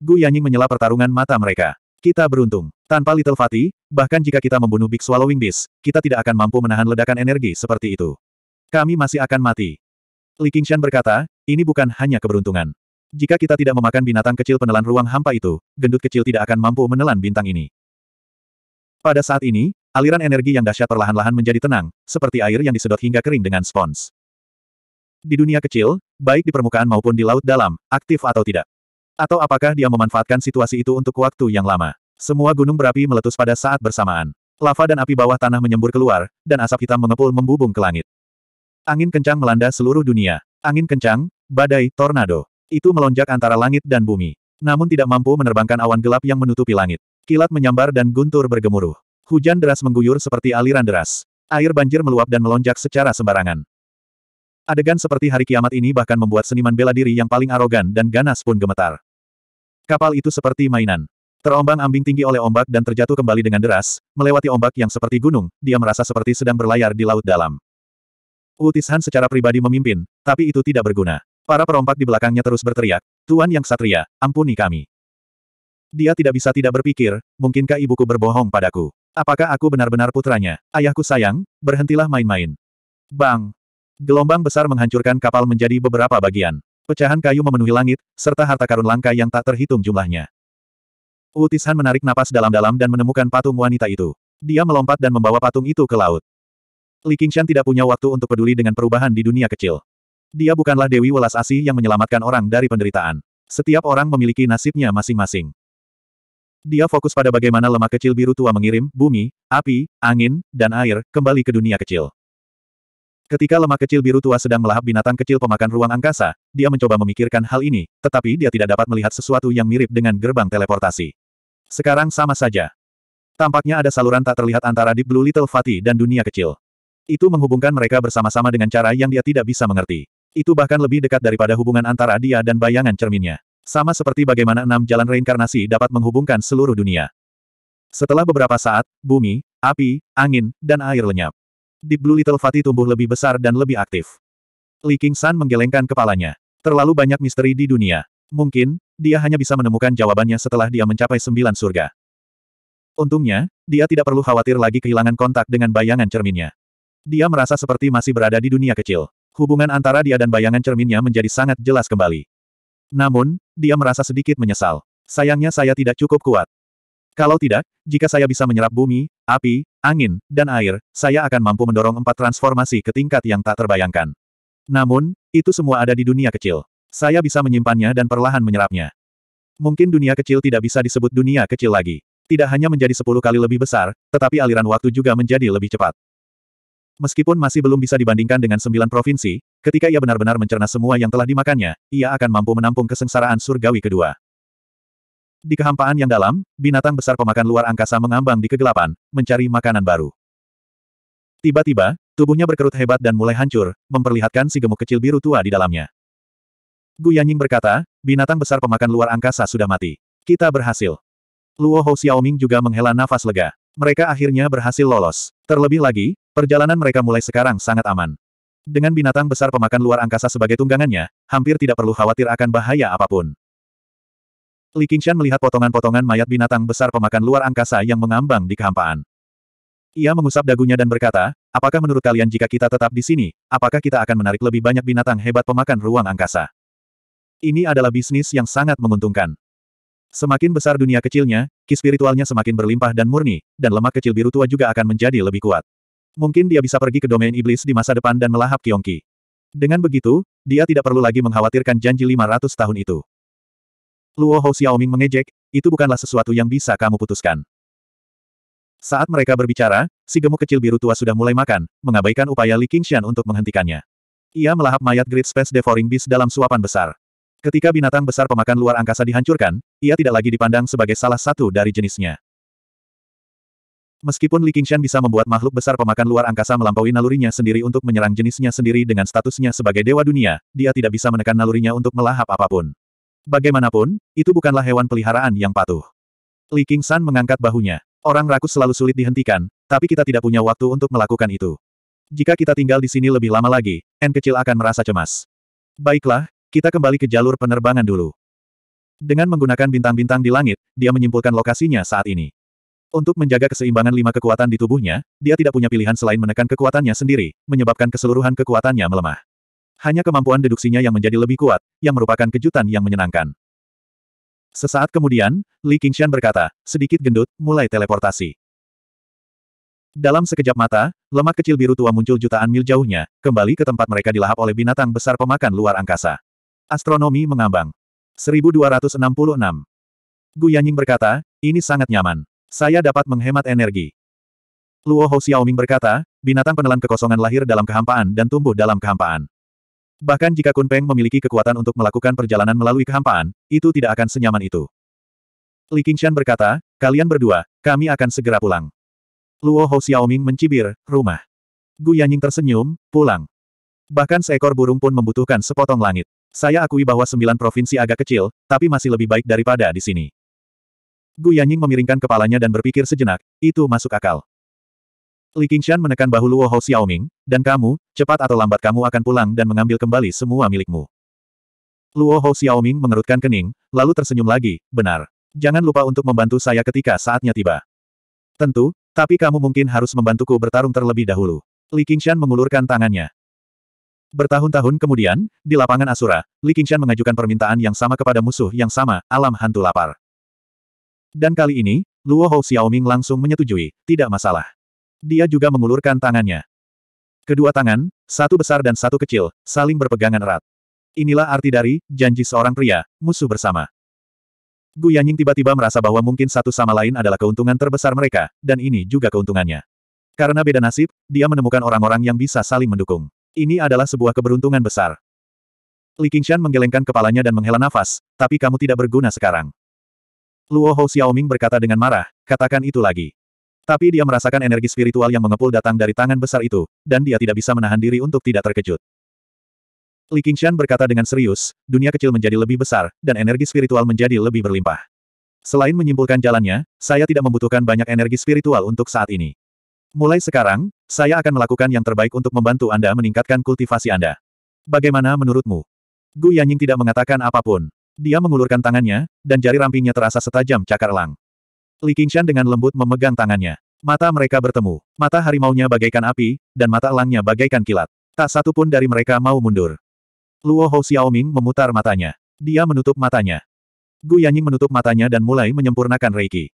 Gu Yanying menyela pertarungan mata mereka. Kita beruntung. Tanpa Little Fatih, bahkan jika kita membunuh Big Swallowing Beast, kita tidak akan mampu menahan ledakan energi seperti itu. Kami masih akan mati. Li Qingshan berkata, ini bukan hanya keberuntungan. Jika kita tidak memakan binatang kecil penelan ruang hampa itu, gendut kecil tidak akan mampu menelan bintang ini. Pada saat ini, aliran energi yang dahsyat perlahan-lahan menjadi tenang, seperti air yang disedot hingga kering dengan spons. Di dunia kecil, baik di permukaan maupun di laut dalam, aktif atau tidak, atau apakah dia memanfaatkan situasi itu untuk waktu yang lama? Semua gunung berapi meletus pada saat bersamaan. Lava dan api bawah tanah menyembur keluar, dan asap hitam mengepul membubung ke langit. Angin kencang melanda seluruh dunia. Angin kencang, badai, tornado. Itu melonjak antara langit dan bumi. Namun tidak mampu menerbangkan awan gelap yang menutupi langit. Kilat menyambar dan guntur bergemuruh. Hujan deras mengguyur seperti aliran deras. Air banjir meluap dan melonjak secara sembarangan. Adegan seperti hari kiamat ini bahkan membuat seniman bela diri yang paling arogan dan ganas pun gemetar. Kapal itu seperti mainan. Terombang-ambing tinggi oleh ombak dan terjatuh kembali dengan deras, melewati ombak yang seperti gunung, dia merasa seperti sedang berlayar di laut dalam. Utishan secara pribadi memimpin, tapi itu tidak berguna. Para perompak di belakangnya terus berteriak, Tuan Yang Satria, ampuni kami. Dia tidak bisa tidak berpikir, mungkinkah ibuku berbohong padaku? Apakah aku benar-benar putranya? Ayahku sayang, berhentilah main-main. Bang! Gelombang besar menghancurkan kapal menjadi beberapa bagian. Pecahan kayu memenuhi langit, serta harta karun langka yang tak terhitung jumlahnya. Utishan menarik napas dalam-dalam dan menemukan patung wanita itu. Dia melompat dan membawa patung itu ke laut. Li Qingshan tidak punya waktu untuk peduli dengan perubahan di dunia kecil. Dia bukanlah Dewi Welas Asih yang menyelamatkan orang dari penderitaan. Setiap orang memiliki nasibnya masing-masing. Dia fokus pada bagaimana lemak kecil biru tua mengirim, bumi, api, angin, dan air, kembali ke dunia kecil. Ketika lemak kecil biru tua sedang melahap binatang kecil pemakan ruang angkasa, dia mencoba memikirkan hal ini, tetapi dia tidak dapat melihat sesuatu yang mirip dengan gerbang teleportasi. Sekarang sama saja. Tampaknya ada saluran tak terlihat antara Deep Blue Little Fatih dan dunia kecil. Itu menghubungkan mereka bersama-sama dengan cara yang dia tidak bisa mengerti. Itu bahkan lebih dekat daripada hubungan antara dia dan bayangan cerminnya. Sama seperti bagaimana enam jalan reinkarnasi dapat menghubungkan seluruh dunia. Setelah beberapa saat, bumi, api, angin, dan air lenyap. Di Blue Little Fatty tumbuh lebih besar dan lebih aktif. Li King San menggelengkan kepalanya. Terlalu banyak misteri di dunia. Mungkin, dia hanya bisa menemukan jawabannya setelah dia mencapai sembilan surga. Untungnya, dia tidak perlu khawatir lagi kehilangan kontak dengan bayangan cerminnya. Dia merasa seperti masih berada di dunia kecil. Hubungan antara dia dan bayangan cerminnya menjadi sangat jelas kembali. Namun, dia merasa sedikit menyesal. Sayangnya saya tidak cukup kuat. Kalau tidak, jika saya bisa menyerap bumi, api, angin, dan air, saya akan mampu mendorong empat transformasi ke tingkat yang tak terbayangkan. Namun, itu semua ada di dunia kecil. Saya bisa menyimpannya dan perlahan menyerapnya. Mungkin dunia kecil tidak bisa disebut dunia kecil lagi. Tidak hanya menjadi sepuluh kali lebih besar, tetapi aliran waktu juga menjadi lebih cepat. Meskipun masih belum bisa dibandingkan dengan sembilan provinsi, ketika ia benar-benar mencerna semua yang telah dimakannya, ia akan mampu menampung kesengsaraan surgawi kedua. Di kehampaan yang dalam, binatang besar pemakan luar angkasa mengambang di kegelapan, mencari makanan baru. Tiba-tiba, tubuhnya berkerut hebat dan mulai hancur, memperlihatkan si gemuk kecil biru tua di dalamnya. Gu Yanying berkata, binatang besar pemakan luar angkasa sudah mati. Kita berhasil. Luo Hou Xiaoming juga menghela nafas lega. Mereka akhirnya berhasil lolos. Terlebih lagi, perjalanan mereka mulai sekarang sangat aman. Dengan binatang besar pemakan luar angkasa sebagai tunggangannya, hampir tidak perlu khawatir akan bahaya apapun. Li Qingshan melihat potongan-potongan mayat binatang besar pemakan luar angkasa yang mengambang di kehampaan. Ia mengusap dagunya dan berkata, apakah menurut kalian jika kita tetap di sini, apakah kita akan menarik lebih banyak binatang hebat pemakan ruang angkasa? Ini adalah bisnis yang sangat menguntungkan. Semakin besar dunia kecilnya, ki spiritualnya semakin berlimpah dan murni, dan lemak kecil biru tua juga akan menjadi lebih kuat. Mungkin dia bisa pergi ke domain iblis di masa depan dan melahap Kiongki. Dengan begitu, dia tidak perlu lagi mengkhawatirkan janji 500 tahun itu. Luo Hou Xiaoming mengejek, itu bukanlah sesuatu yang bisa kamu putuskan. Saat mereka berbicara, si gemuk kecil biru tua sudah mulai makan, mengabaikan upaya Li Qingxian untuk menghentikannya. Ia melahap mayat Great Space Devouring Beast dalam suapan besar. Ketika binatang besar pemakan luar angkasa dihancurkan, ia tidak lagi dipandang sebagai salah satu dari jenisnya. Meskipun Li Qingxian bisa membuat makhluk besar pemakan luar angkasa melampaui nalurinya sendiri untuk menyerang jenisnya sendiri dengan statusnya sebagai dewa dunia, dia tidak bisa menekan nalurinya untuk melahap apapun. Bagaimanapun, itu bukanlah hewan peliharaan yang patuh. Li King San mengangkat bahunya. Orang rakus selalu sulit dihentikan, tapi kita tidak punya waktu untuk melakukan itu. Jika kita tinggal di sini lebih lama lagi, N kecil akan merasa cemas. Baiklah, kita kembali ke jalur penerbangan dulu. Dengan menggunakan bintang-bintang di langit, dia menyimpulkan lokasinya saat ini. Untuk menjaga keseimbangan lima kekuatan di tubuhnya, dia tidak punya pilihan selain menekan kekuatannya sendiri, menyebabkan keseluruhan kekuatannya melemah. Hanya kemampuan deduksinya yang menjadi lebih kuat, yang merupakan kejutan yang menyenangkan. Sesaat kemudian, Li Qingshan berkata, sedikit gendut, mulai teleportasi. Dalam sekejap mata, lemak kecil biru tua muncul jutaan mil jauhnya, kembali ke tempat mereka dilahap oleh binatang besar pemakan luar angkasa. Astronomi mengambang. 1266 Gu Yanying berkata, ini sangat nyaman. Saya dapat menghemat energi. Luo Hou Xiaoming berkata, binatang penelan kekosongan lahir dalam kehampaan dan tumbuh dalam kehampaan. Bahkan jika kunpeng memiliki kekuatan untuk melakukan perjalanan melalui kehampaan, itu tidak akan senyaman itu. Li Qingshan berkata, kalian berdua, kami akan segera pulang. Luo Hou Xiaoming mencibir, rumah. Gu Yanying tersenyum, pulang. Bahkan seekor burung pun membutuhkan sepotong langit. Saya akui bahwa sembilan provinsi agak kecil, tapi masih lebih baik daripada di sini. Gu Yanying memiringkan kepalanya dan berpikir sejenak, itu masuk akal. Li Qingshan menekan bahu Luo Hou Xiaoming, dan kamu, cepat atau lambat kamu akan pulang dan mengambil kembali semua milikmu. Luo Hou Xiaoming mengerutkan kening, lalu tersenyum lagi, benar. Jangan lupa untuk membantu saya ketika saatnya tiba. Tentu, tapi kamu mungkin harus membantuku bertarung terlebih dahulu. Li Qingshan mengulurkan tangannya. Bertahun-tahun kemudian, di lapangan Asura, Li Qingshan mengajukan permintaan yang sama kepada musuh yang sama, alam hantu lapar. Dan kali ini, Luo Hou Xiaoming langsung menyetujui, tidak masalah. Dia juga mengulurkan tangannya. Kedua tangan, satu besar dan satu kecil, saling berpegangan erat. Inilah arti dari, janji seorang pria, musuh bersama. Gu Yanying tiba-tiba merasa bahwa mungkin satu sama lain adalah keuntungan terbesar mereka, dan ini juga keuntungannya. Karena beda nasib, dia menemukan orang-orang yang bisa saling mendukung. Ini adalah sebuah keberuntungan besar. Li Qingshan menggelengkan kepalanya dan menghela nafas, tapi kamu tidak berguna sekarang. Luo Hou Xiaoming berkata dengan marah, katakan itu lagi. Tapi dia merasakan energi spiritual yang mengepul datang dari tangan besar itu, dan dia tidak bisa menahan diri untuk tidak terkejut. Li Qingshan berkata dengan serius, dunia kecil menjadi lebih besar, dan energi spiritual menjadi lebih berlimpah. Selain menyimpulkan jalannya, saya tidak membutuhkan banyak energi spiritual untuk saat ini. Mulai sekarang, saya akan melakukan yang terbaik untuk membantu Anda meningkatkan kultivasi Anda. Bagaimana menurutmu? Gu Yanying tidak mengatakan apapun. Dia mengulurkan tangannya, dan jari rampingnya terasa setajam cakar elang. Li Qingshan dengan lembut memegang tangannya. Mata mereka bertemu. Mata harimaunya bagaikan api, dan mata elangnya bagaikan kilat. Tak satu pun dari mereka mau mundur. Luo Hou Xiaoming memutar matanya. Dia menutup matanya. Gu Yanying menutup matanya dan mulai menyempurnakan Reiki.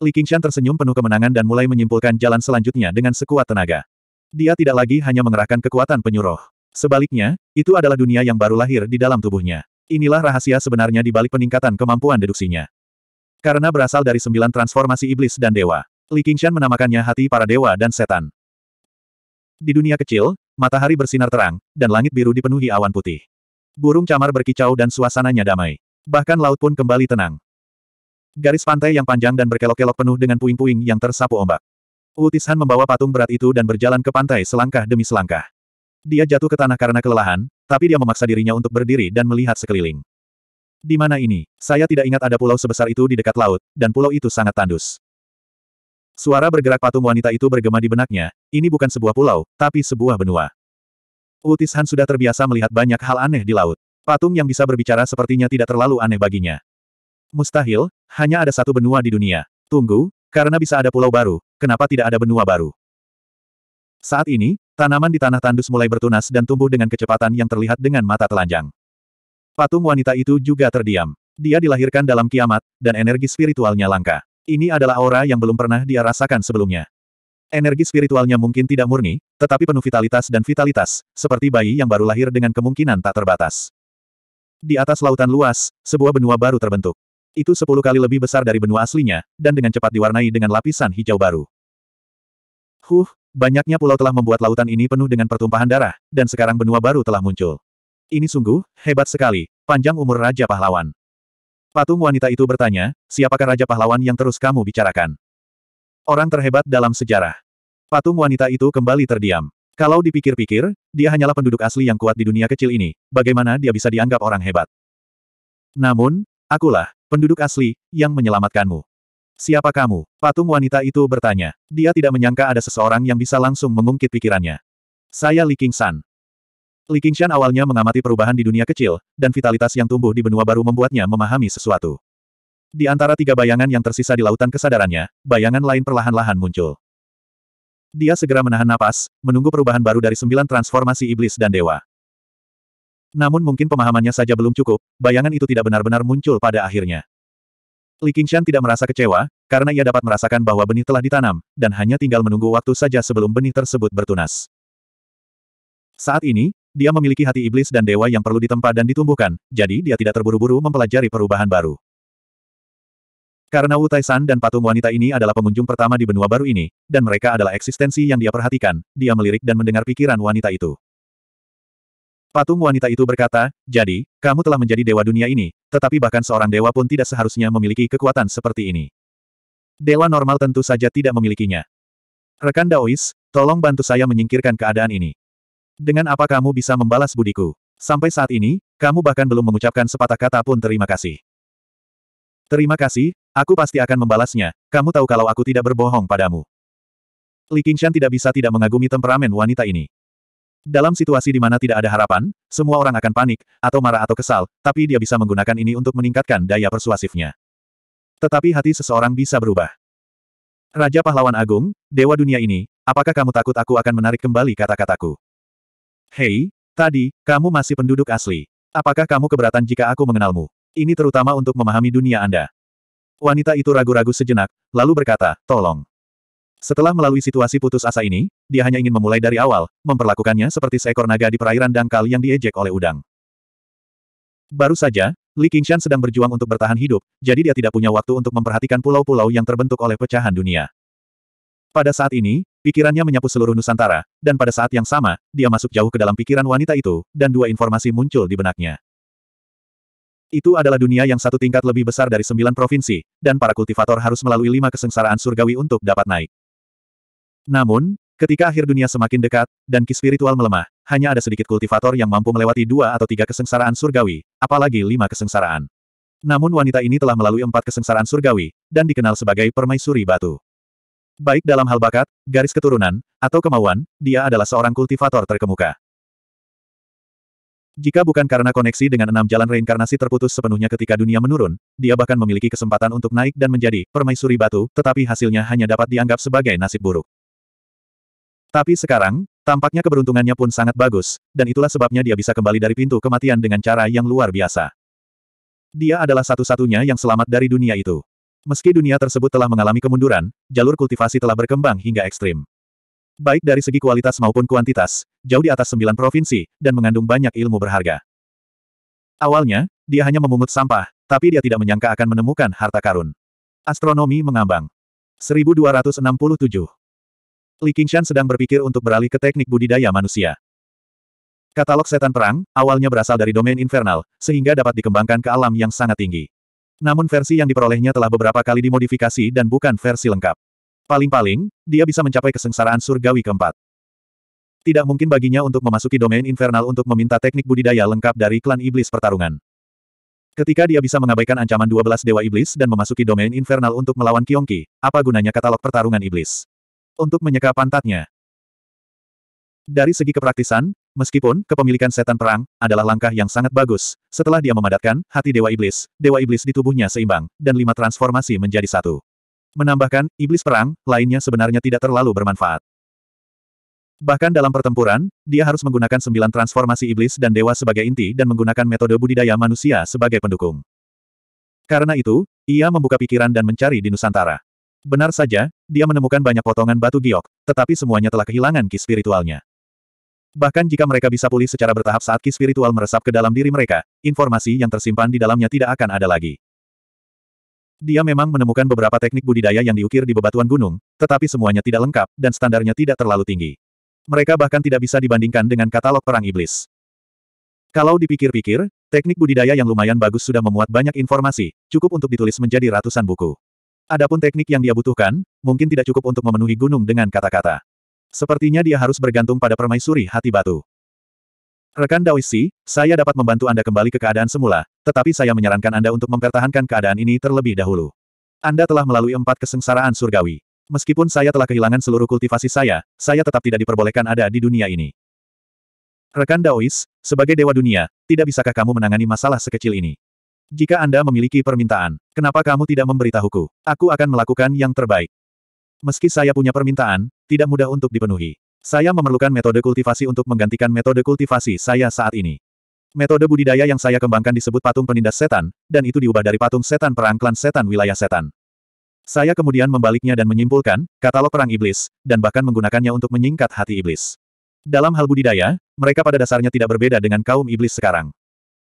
Li Qingshan tersenyum penuh kemenangan dan mulai menyimpulkan jalan selanjutnya dengan sekuat tenaga. Dia tidak lagi hanya mengerahkan kekuatan penyuruh. Sebaliknya, itu adalah dunia yang baru lahir di dalam tubuhnya. Inilah rahasia sebenarnya di balik peningkatan kemampuan deduksinya. Karena berasal dari sembilan transformasi iblis dan dewa. Li Qingshan menamakannya hati para dewa dan setan. Di dunia kecil, matahari bersinar terang, dan langit biru dipenuhi awan putih. Burung camar berkicau dan suasananya damai. Bahkan laut pun kembali tenang. Garis pantai yang panjang dan berkelok-kelok penuh dengan puing-puing yang tersapu ombak. Utishan membawa patung berat itu dan berjalan ke pantai selangkah demi selangkah. Dia jatuh ke tanah karena kelelahan, tapi dia memaksa dirinya untuk berdiri dan melihat sekeliling. Di mana ini? Saya tidak ingat ada pulau sebesar itu di dekat laut, dan pulau itu sangat tandus. Suara bergerak patung wanita itu bergema di benaknya, ini bukan sebuah pulau, tapi sebuah benua. Utis Han sudah terbiasa melihat banyak hal aneh di laut. Patung yang bisa berbicara sepertinya tidak terlalu aneh baginya. Mustahil, hanya ada satu benua di dunia. Tunggu, karena bisa ada pulau baru, kenapa tidak ada benua baru? Saat ini, tanaman di tanah tandus mulai bertunas dan tumbuh dengan kecepatan yang terlihat dengan mata telanjang. Patung wanita itu juga terdiam. Dia dilahirkan dalam kiamat, dan energi spiritualnya langka. Ini adalah aura yang belum pernah dia rasakan sebelumnya. Energi spiritualnya mungkin tidak murni, tetapi penuh vitalitas dan vitalitas, seperti bayi yang baru lahir dengan kemungkinan tak terbatas. Di atas lautan luas, sebuah benua baru terbentuk. Itu sepuluh kali lebih besar dari benua aslinya, dan dengan cepat diwarnai dengan lapisan hijau baru. Huh, banyaknya pulau telah membuat lautan ini penuh dengan pertumpahan darah, dan sekarang benua baru telah muncul. Ini sungguh, hebat sekali. Panjang umur Raja Pahlawan. Patung wanita itu bertanya, siapakah Raja Pahlawan yang terus kamu bicarakan? Orang terhebat dalam sejarah. Patung wanita itu kembali terdiam. Kalau dipikir-pikir, dia hanyalah penduduk asli yang kuat di dunia kecil ini, bagaimana dia bisa dianggap orang hebat? Namun, akulah, penduduk asli, yang menyelamatkanmu. Siapa kamu? Patung wanita itu bertanya. Dia tidak menyangka ada seseorang yang bisa langsung mengungkit pikirannya. Saya Li King San. Li Qingshan awalnya mengamati perubahan di dunia kecil, dan vitalitas yang tumbuh di benua baru membuatnya memahami sesuatu. Di antara tiga bayangan yang tersisa di lautan kesadarannya, bayangan lain perlahan-lahan muncul. Dia segera menahan napas, menunggu perubahan baru dari sembilan transformasi iblis dan dewa. Namun mungkin pemahamannya saja belum cukup, bayangan itu tidak benar-benar muncul pada akhirnya. Li Qingshan tidak merasa kecewa, karena ia dapat merasakan bahwa benih telah ditanam, dan hanya tinggal menunggu waktu saja sebelum benih tersebut bertunas. Saat ini, dia memiliki hati iblis dan dewa yang perlu ditempa dan ditumbuhkan, jadi dia tidak terburu-buru mempelajari perubahan baru. Karena Wu Taisan dan patung wanita ini adalah pengunjung pertama di benua baru ini, dan mereka adalah eksistensi yang dia perhatikan, dia melirik dan mendengar pikiran wanita itu. Patung wanita itu berkata, jadi, kamu telah menjadi dewa dunia ini, tetapi bahkan seorang dewa pun tidak seharusnya memiliki kekuatan seperti ini. Dewa normal tentu saja tidak memilikinya. Rekan Daois, tolong bantu saya menyingkirkan keadaan ini. Dengan apa kamu bisa membalas budiku? Sampai saat ini, kamu bahkan belum mengucapkan sepatah kata pun terima kasih. Terima kasih, aku pasti akan membalasnya, kamu tahu kalau aku tidak berbohong padamu. Li Qingshan tidak bisa tidak mengagumi temperamen wanita ini. Dalam situasi di mana tidak ada harapan, semua orang akan panik, atau marah atau kesal, tapi dia bisa menggunakan ini untuk meningkatkan daya persuasifnya. Tetapi hati seseorang bisa berubah. Raja Pahlawan Agung, Dewa Dunia ini, apakah kamu takut aku akan menarik kembali kata-kataku? Hei, tadi, kamu masih penduduk asli. Apakah kamu keberatan jika aku mengenalmu? Ini terutama untuk memahami dunia Anda. Wanita itu ragu-ragu sejenak, lalu berkata, tolong. Setelah melalui situasi putus asa ini, dia hanya ingin memulai dari awal, memperlakukannya seperti seekor naga di perairan dangkal yang diejek oleh udang. Baru saja, Li Qingshan sedang berjuang untuk bertahan hidup, jadi dia tidak punya waktu untuk memperhatikan pulau-pulau yang terbentuk oleh pecahan dunia. Pada saat ini, Pikirannya menyapu seluruh Nusantara, dan pada saat yang sama, dia masuk jauh ke dalam pikiran wanita itu, dan dua informasi muncul di benaknya. Itu adalah dunia yang satu tingkat lebih besar dari sembilan provinsi, dan para kultivator harus melalui lima kesengsaraan surgawi untuk dapat naik. Namun, ketika akhir dunia semakin dekat, dan ki spiritual melemah, hanya ada sedikit kultivator yang mampu melewati dua atau tiga kesengsaraan surgawi, apalagi lima kesengsaraan. Namun wanita ini telah melalui empat kesengsaraan surgawi, dan dikenal sebagai permaisuri batu. Baik dalam hal bakat, garis keturunan, atau kemauan, dia adalah seorang kultivator terkemuka. Jika bukan karena koneksi dengan enam jalan reinkarnasi terputus sepenuhnya ketika dunia menurun, dia bahkan memiliki kesempatan untuk naik dan menjadi permaisuri batu, tetapi hasilnya hanya dapat dianggap sebagai nasib buruk. Tapi sekarang, tampaknya keberuntungannya pun sangat bagus, dan itulah sebabnya dia bisa kembali dari pintu kematian dengan cara yang luar biasa. Dia adalah satu-satunya yang selamat dari dunia itu. Meski dunia tersebut telah mengalami kemunduran, jalur kultivasi telah berkembang hingga ekstrim. Baik dari segi kualitas maupun kuantitas, jauh di atas sembilan provinsi, dan mengandung banyak ilmu berharga. Awalnya, dia hanya memungut sampah, tapi dia tidak menyangka akan menemukan harta karun. Astronomi mengambang. 1267 Li Qingshan sedang berpikir untuk beralih ke teknik budidaya manusia. Katalog setan perang, awalnya berasal dari domain infernal, sehingga dapat dikembangkan ke alam yang sangat tinggi namun versi yang diperolehnya telah beberapa kali dimodifikasi dan bukan versi lengkap. Paling-paling, dia bisa mencapai kesengsaraan surgawi keempat. Tidak mungkin baginya untuk memasuki domain infernal untuk meminta teknik budidaya lengkap dari klan iblis pertarungan. Ketika dia bisa mengabaikan ancaman 12 dewa iblis dan memasuki domain infernal untuk melawan Kyongki, apa gunanya katalog pertarungan iblis? Untuk menyeka pantatnya. Dari segi kepraktisan, Meskipun, kepemilikan setan perang, adalah langkah yang sangat bagus. Setelah dia memadatkan, hati Dewa Iblis, Dewa Iblis di tubuhnya seimbang, dan lima transformasi menjadi satu. Menambahkan, Iblis perang, lainnya sebenarnya tidak terlalu bermanfaat. Bahkan dalam pertempuran, dia harus menggunakan sembilan transformasi iblis dan dewa sebagai inti dan menggunakan metode budidaya manusia sebagai pendukung. Karena itu, ia membuka pikiran dan mencari di Nusantara. Benar saja, dia menemukan banyak potongan batu giok, tetapi semuanya telah kehilangan ki spiritualnya. Bahkan jika mereka bisa pulih secara bertahap saat ki spiritual meresap ke dalam diri mereka, informasi yang tersimpan di dalamnya tidak akan ada lagi. Dia memang menemukan beberapa teknik budidaya yang diukir di bebatuan gunung, tetapi semuanya tidak lengkap, dan standarnya tidak terlalu tinggi. Mereka bahkan tidak bisa dibandingkan dengan katalog perang iblis. Kalau dipikir-pikir, teknik budidaya yang lumayan bagus sudah memuat banyak informasi, cukup untuk ditulis menjadi ratusan buku. Adapun teknik yang dia butuhkan, mungkin tidak cukup untuk memenuhi gunung dengan kata-kata. Sepertinya dia harus bergantung pada permaisuri hati batu. Rekan Daoisi, saya dapat membantu Anda kembali ke keadaan semula, tetapi saya menyarankan Anda untuk mempertahankan keadaan ini terlebih dahulu. Anda telah melalui empat kesengsaraan surgawi. Meskipun saya telah kehilangan seluruh kultivasi saya, saya tetap tidak diperbolehkan ada di dunia ini. Rekan Daois, sebagai dewa dunia, tidak bisakah kamu menangani masalah sekecil ini? Jika Anda memiliki permintaan, kenapa kamu tidak memberitahuku? Aku akan melakukan yang terbaik. Meski saya punya permintaan, tidak mudah untuk dipenuhi. Saya memerlukan metode kultivasi untuk menggantikan metode kultivasi saya saat ini. Metode budidaya yang saya kembangkan disebut patung penindas setan, dan itu diubah dari patung setan perang klan setan wilayah setan. Saya kemudian membaliknya dan menyimpulkan, katalog perang iblis, dan bahkan menggunakannya untuk menyingkat hati iblis. Dalam hal budidaya, mereka pada dasarnya tidak berbeda dengan kaum iblis sekarang.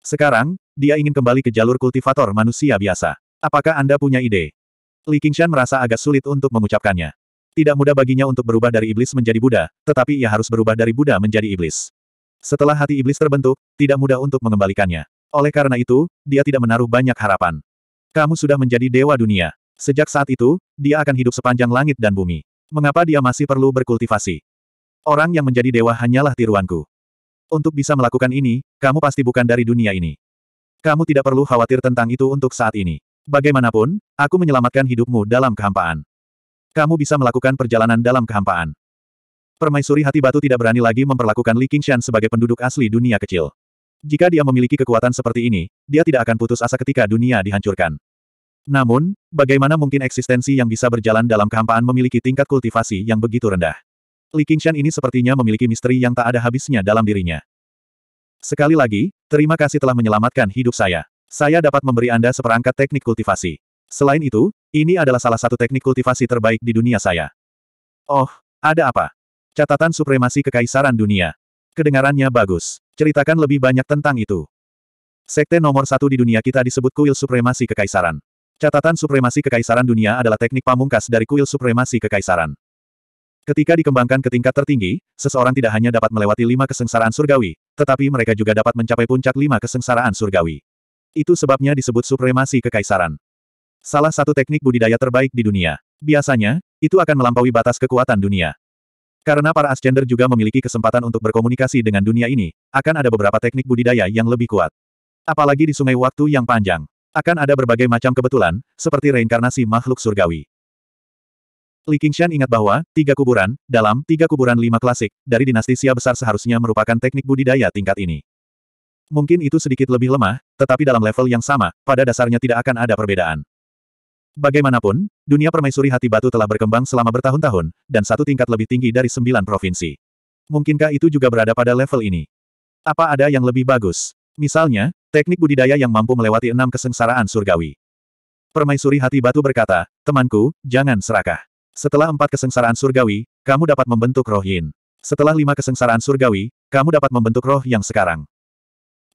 Sekarang, dia ingin kembali ke jalur kultivator manusia biasa. Apakah Anda punya ide? Li Qingshan merasa agak sulit untuk mengucapkannya. Tidak mudah baginya untuk berubah dari iblis menjadi Buddha, tetapi ia harus berubah dari Buddha menjadi iblis. Setelah hati iblis terbentuk, tidak mudah untuk mengembalikannya. Oleh karena itu, dia tidak menaruh banyak harapan. Kamu sudah menjadi dewa dunia. Sejak saat itu, dia akan hidup sepanjang langit dan bumi. Mengapa dia masih perlu berkultivasi? Orang yang menjadi dewa hanyalah tiruanku. Untuk bisa melakukan ini, kamu pasti bukan dari dunia ini. Kamu tidak perlu khawatir tentang itu untuk saat ini. Bagaimanapun, aku menyelamatkan hidupmu dalam kehampaan. Kamu bisa melakukan perjalanan dalam kehampaan. Permaisuri hati batu tidak berani lagi memperlakukan Li Qingshan sebagai penduduk asli dunia kecil. Jika dia memiliki kekuatan seperti ini, dia tidak akan putus asa ketika dunia dihancurkan. Namun, bagaimana mungkin eksistensi yang bisa berjalan dalam kehampaan memiliki tingkat kultivasi yang begitu rendah? Li Qingshan ini sepertinya memiliki misteri yang tak ada habisnya dalam dirinya. Sekali lagi, terima kasih telah menyelamatkan hidup saya. Saya dapat memberi Anda seperangkat teknik kultivasi. Selain itu, ini adalah salah satu teknik kultivasi terbaik di dunia saya. Oh, ada apa? Catatan supremasi kekaisaran dunia. Kedengarannya bagus. Ceritakan lebih banyak tentang itu. Sekte nomor satu di dunia kita disebut kuil supremasi kekaisaran. Catatan supremasi kekaisaran dunia adalah teknik pamungkas dari kuil supremasi kekaisaran. Ketika dikembangkan ke tingkat tertinggi, seseorang tidak hanya dapat melewati lima kesengsaraan surgawi, tetapi mereka juga dapat mencapai puncak lima kesengsaraan surgawi. Itu sebabnya disebut supremasi kekaisaran. Salah satu teknik budidaya terbaik di dunia. Biasanya, itu akan melampaui batas kekuatan dunia. Karena para Ascender juga memiliki kesempatan untuk berkomunikasi dengan dunia ini, akan ada beberapa teknik budidaya yang lebih kuat. Apalagi di sungai waktu yang panjang. Akan ada berbagai macam kebetulan, seperti reinkarnasi makhluk surgawi. Li Qingshan ingat bahwa, tiga kuburan, dalam tiga kuburan lima klasik, dari dinasti Xia besar seharusnya merupakan teknik budidaya tingkat ini. Mungkin itu sedikit lebih lemah, tetapi dalam level yang sama, pada dasarnya tidak akan ada perbedaan. Bagaimanapun, dunia permaisuri hati batu telah berkembang selama bertahun-tahun, dan satu tingkat lebih tinggi dari sembilan provinsi. Mungkinkah itu juga berada pada level ini? Apa ada yang lebih bagus? Misalnya, teknik budidaya yang mampu melewati enam kesengsaraan surgawi. Permaisuri hati batu berkata, temanku, jangan serakah. Setelah empat kesengsaraan surgawi, kamu dapat membentuk roh yin. Setelah lima kesengsaraan surgawi, kamu dapat membentuk roh yang sekarang.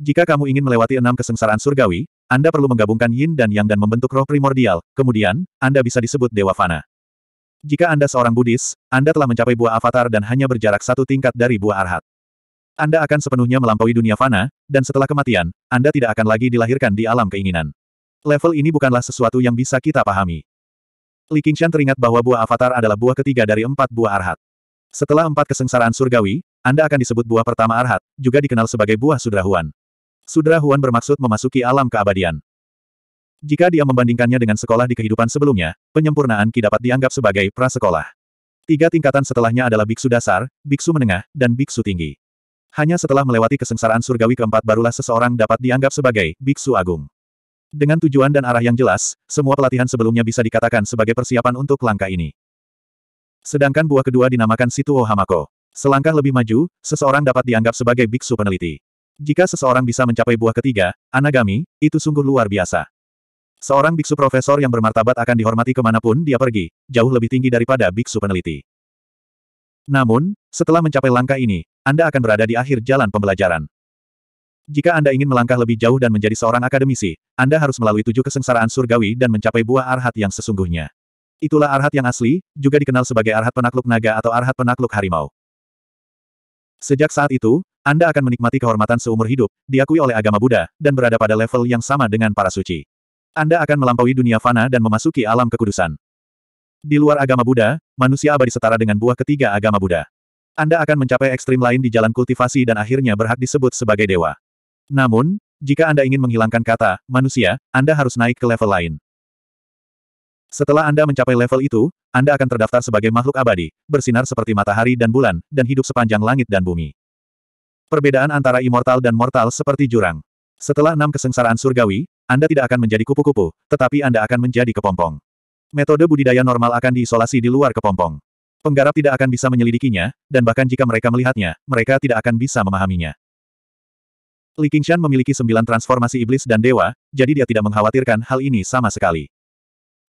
Jika kamu ingin melewati enam kesengsaraan surgawi, Anda perlu menggabungkan yin dan yang dan membentuk roh primordial, kemudian, Anda bisa disebut Dewa Fana. Jika Anda seorang Buddhis, Anda telah mencapai buah avatar dan hanya berjarak satu tingkat dari buah arhat. Anda akan sepenuhnya melampaui dunia fana, dan setelah kematian, Anda tidak akan lagi dilahirkan di alam keinginan. Level ini bukanlah sesuatu yang bisa kita pahami. Li Qingshan teringat bahwa buah avatar adalah buah ketiga dari empat buah arhat. Setelah empat kesengsaraan surgawi, Anda akan disebut buah pertama arhat, juga dikenal sebagai buah sudrahuan. Sudra Huan bermaksud memasuki alam keabadian. Jika dia membandingkannya dengan sekolah di kehidupan sebelumnya, penyempurnaan Ki dapat dianggap sebagai prasekolah. Tiga tingkatan setelahnya adalah biksu dasar, biksu menengah, dan biksu tinggi. Hanya setelah melewati kesengsaraan surgawi keempat barulah seseorang dapat dianggap sebagai biksu agung. Dengan tujuan dan arah yang jelas, semua pelatihan sebelumnya bisa dikatakan sebagai persiapan untuk langkah ini. Sedangkan buah kedua dinamakan Situo Hamako. Selangkah lebih maju, seseorang dapat dianggap sebagai biksu peneliti. Jika seseorang bisa mencapai buah ketiga, anagami, itu sungguh luar biasa. Seorang biksu profesor yang bermartabat akan dihormati kemanapun dia pergi, jauh lebih tinggi daripada biksu peneliti. Namun, setelah mencapai langkah ini, Anda akan berada di akhir jalan pembelajaran. Jika Anda ingin melangkah lebih jauh dan menjadi seorang akademisi, Anda harus melalui tujuh kesengsaraan surgawi dan mencapai buah arhat yang sesungguhnya. Itulah arhat yang asli, juga dikenal sebagai arhat penakluk naga atau arhat penakluk harimau. Sejak saat itu, Anda akan menikmati kehormatan seumur hidup, diakui oleh agama Buddha, dan berada pada level yang sama dengan para suci. Anda akan melampaui dunia fana dan memasuki alam kekudusan. Di luar agama Buddha, manusia abadi setara dengan buah ketiga agama Buddha. Anda akan mencapai ekstrim lain di jalan kultivasi dan akhirnya berhak disebut sebagai dewa. Namun, jika Anda ingin menghilangkan kata manusia, Anda harus naik ke level lain. Setelah Anda mencapai level itu, Anda akan terdaftar sebagai makhluk abadi, bersinar seperti matahari dan bulan, dan hidup sepanjang langit dan bumi. Perbedaan antara immortal dan mortal seperti jurang. Setelah enam kesengsaraan surgawi, Anda tidak akan menjadi kupu-kupu, tetapi Anda akan menjadi kepompong. Metode budidaya normal akan diisolasi di luar kepompong. Penggarap tidak akan bisa menyelidikinya, dan bahkan jika mereka melihatnya, mereka tidak akan bisa memahaminya. Li Qingshan memiliki sembilan transformasi iblis dan dewa, jadi dia tidak mengkhawatirkan hal ini sama sekali.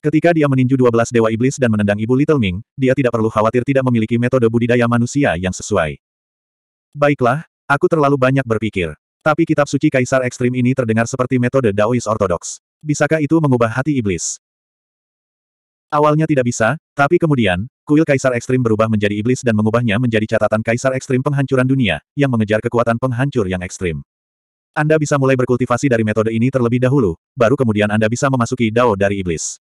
Ketika dia meninju 12 Dewa Iblis dan menendang Ibu Little Ming, dia tidak perlu khawatir tidak memiliki metode budidaya manusia yang sesuai. Baiklah, aku terlalu banyak berpikir. Tapi kitab suci Kaisar Ekstrim ini terdengar seperti metode Daois Ortodoks. Bisakah itu mengubah hati iblis? Awalnya tidak bisa, tapi kemudian, kuil Kaisar Ekstrim berubah menjadi iblis dan mengubahnya menjadi catatan Kaisar Ekstrim penghancuran dunia, yang mengejar kekuatan penghancur yang ekstrim. Anda bisa mulai berkultivasi dari metode ini terlebih dahulu, baru kemudian Anda bisa memasuki Dao dari iblis.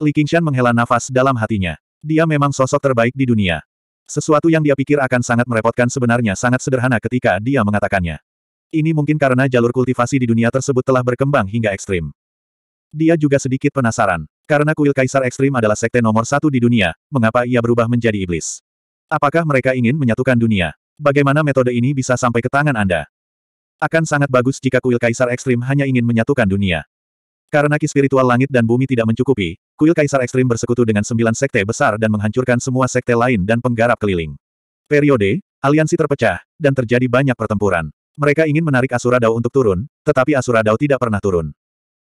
Li Qingshan menghela nafas dalam hatinya. Dia memang sosok terbaik di dunia. Sesuatu yang dia pikir akan sangat merepotkan sebenarnya sangat sederhana ketika dia mengatakannya. Ini mungkin karena jalur kultivasi di dunia tersebut telah berkembang hingga ekstrim. Dia juga sedikit penasaran. Karena kuil kaisar ekstrim adalah sekte nomor satu di dunia, mengapa ia berubah menjadi iblis? Apakah mereka ingin menyatukan dunia? Bagaimana metode ini bisa sampai ke tangan Anda? Akan sangat bagus jika kuil kaisar ekstrim hanya ingin menyatukan dunia. Karena ki spiritual langit dan bumi tidak mencukupi, kuil kaisar ekstrim bersekutu dengan sembilan sekte besar dan menghancurkan semua sekte lain dan penggarap keliling. Periode, aliansi terpecah, dan terjadi banyak pertempuran. Mereka ingin menarik Asura Dao untuk turun, tetapi Asura Dao tidak pernah turun.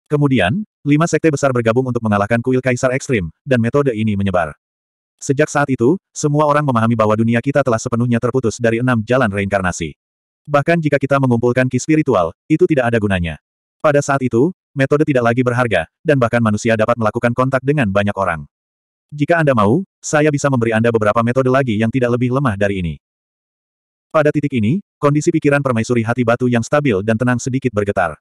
Kemudian, lima sekte besar bergabung untuk mengalahkan kuil kaisar ekstrim, dan metode ini menyebar. Sejak saat itu, semua orang memahami bahwa dunia kita telah sepenuhnya terputus dari enam jalan reinkarnasi. Bahkan jika kita mengumpulkan ki spiritual, itu tidak ada gunanya. Pada saat itu, metode tidak lagi berharga, dan bahkan manusia dapat melakukan kontak dengan banyak orang. Jika Anda mau, saya bisa memberi Anda beberapa metode lagi yang tidak lebih lemah dari ini. Pada titik ini, kondisi pikiran permaisuri hati batu yang stabil dan tenang sedikit bergetar.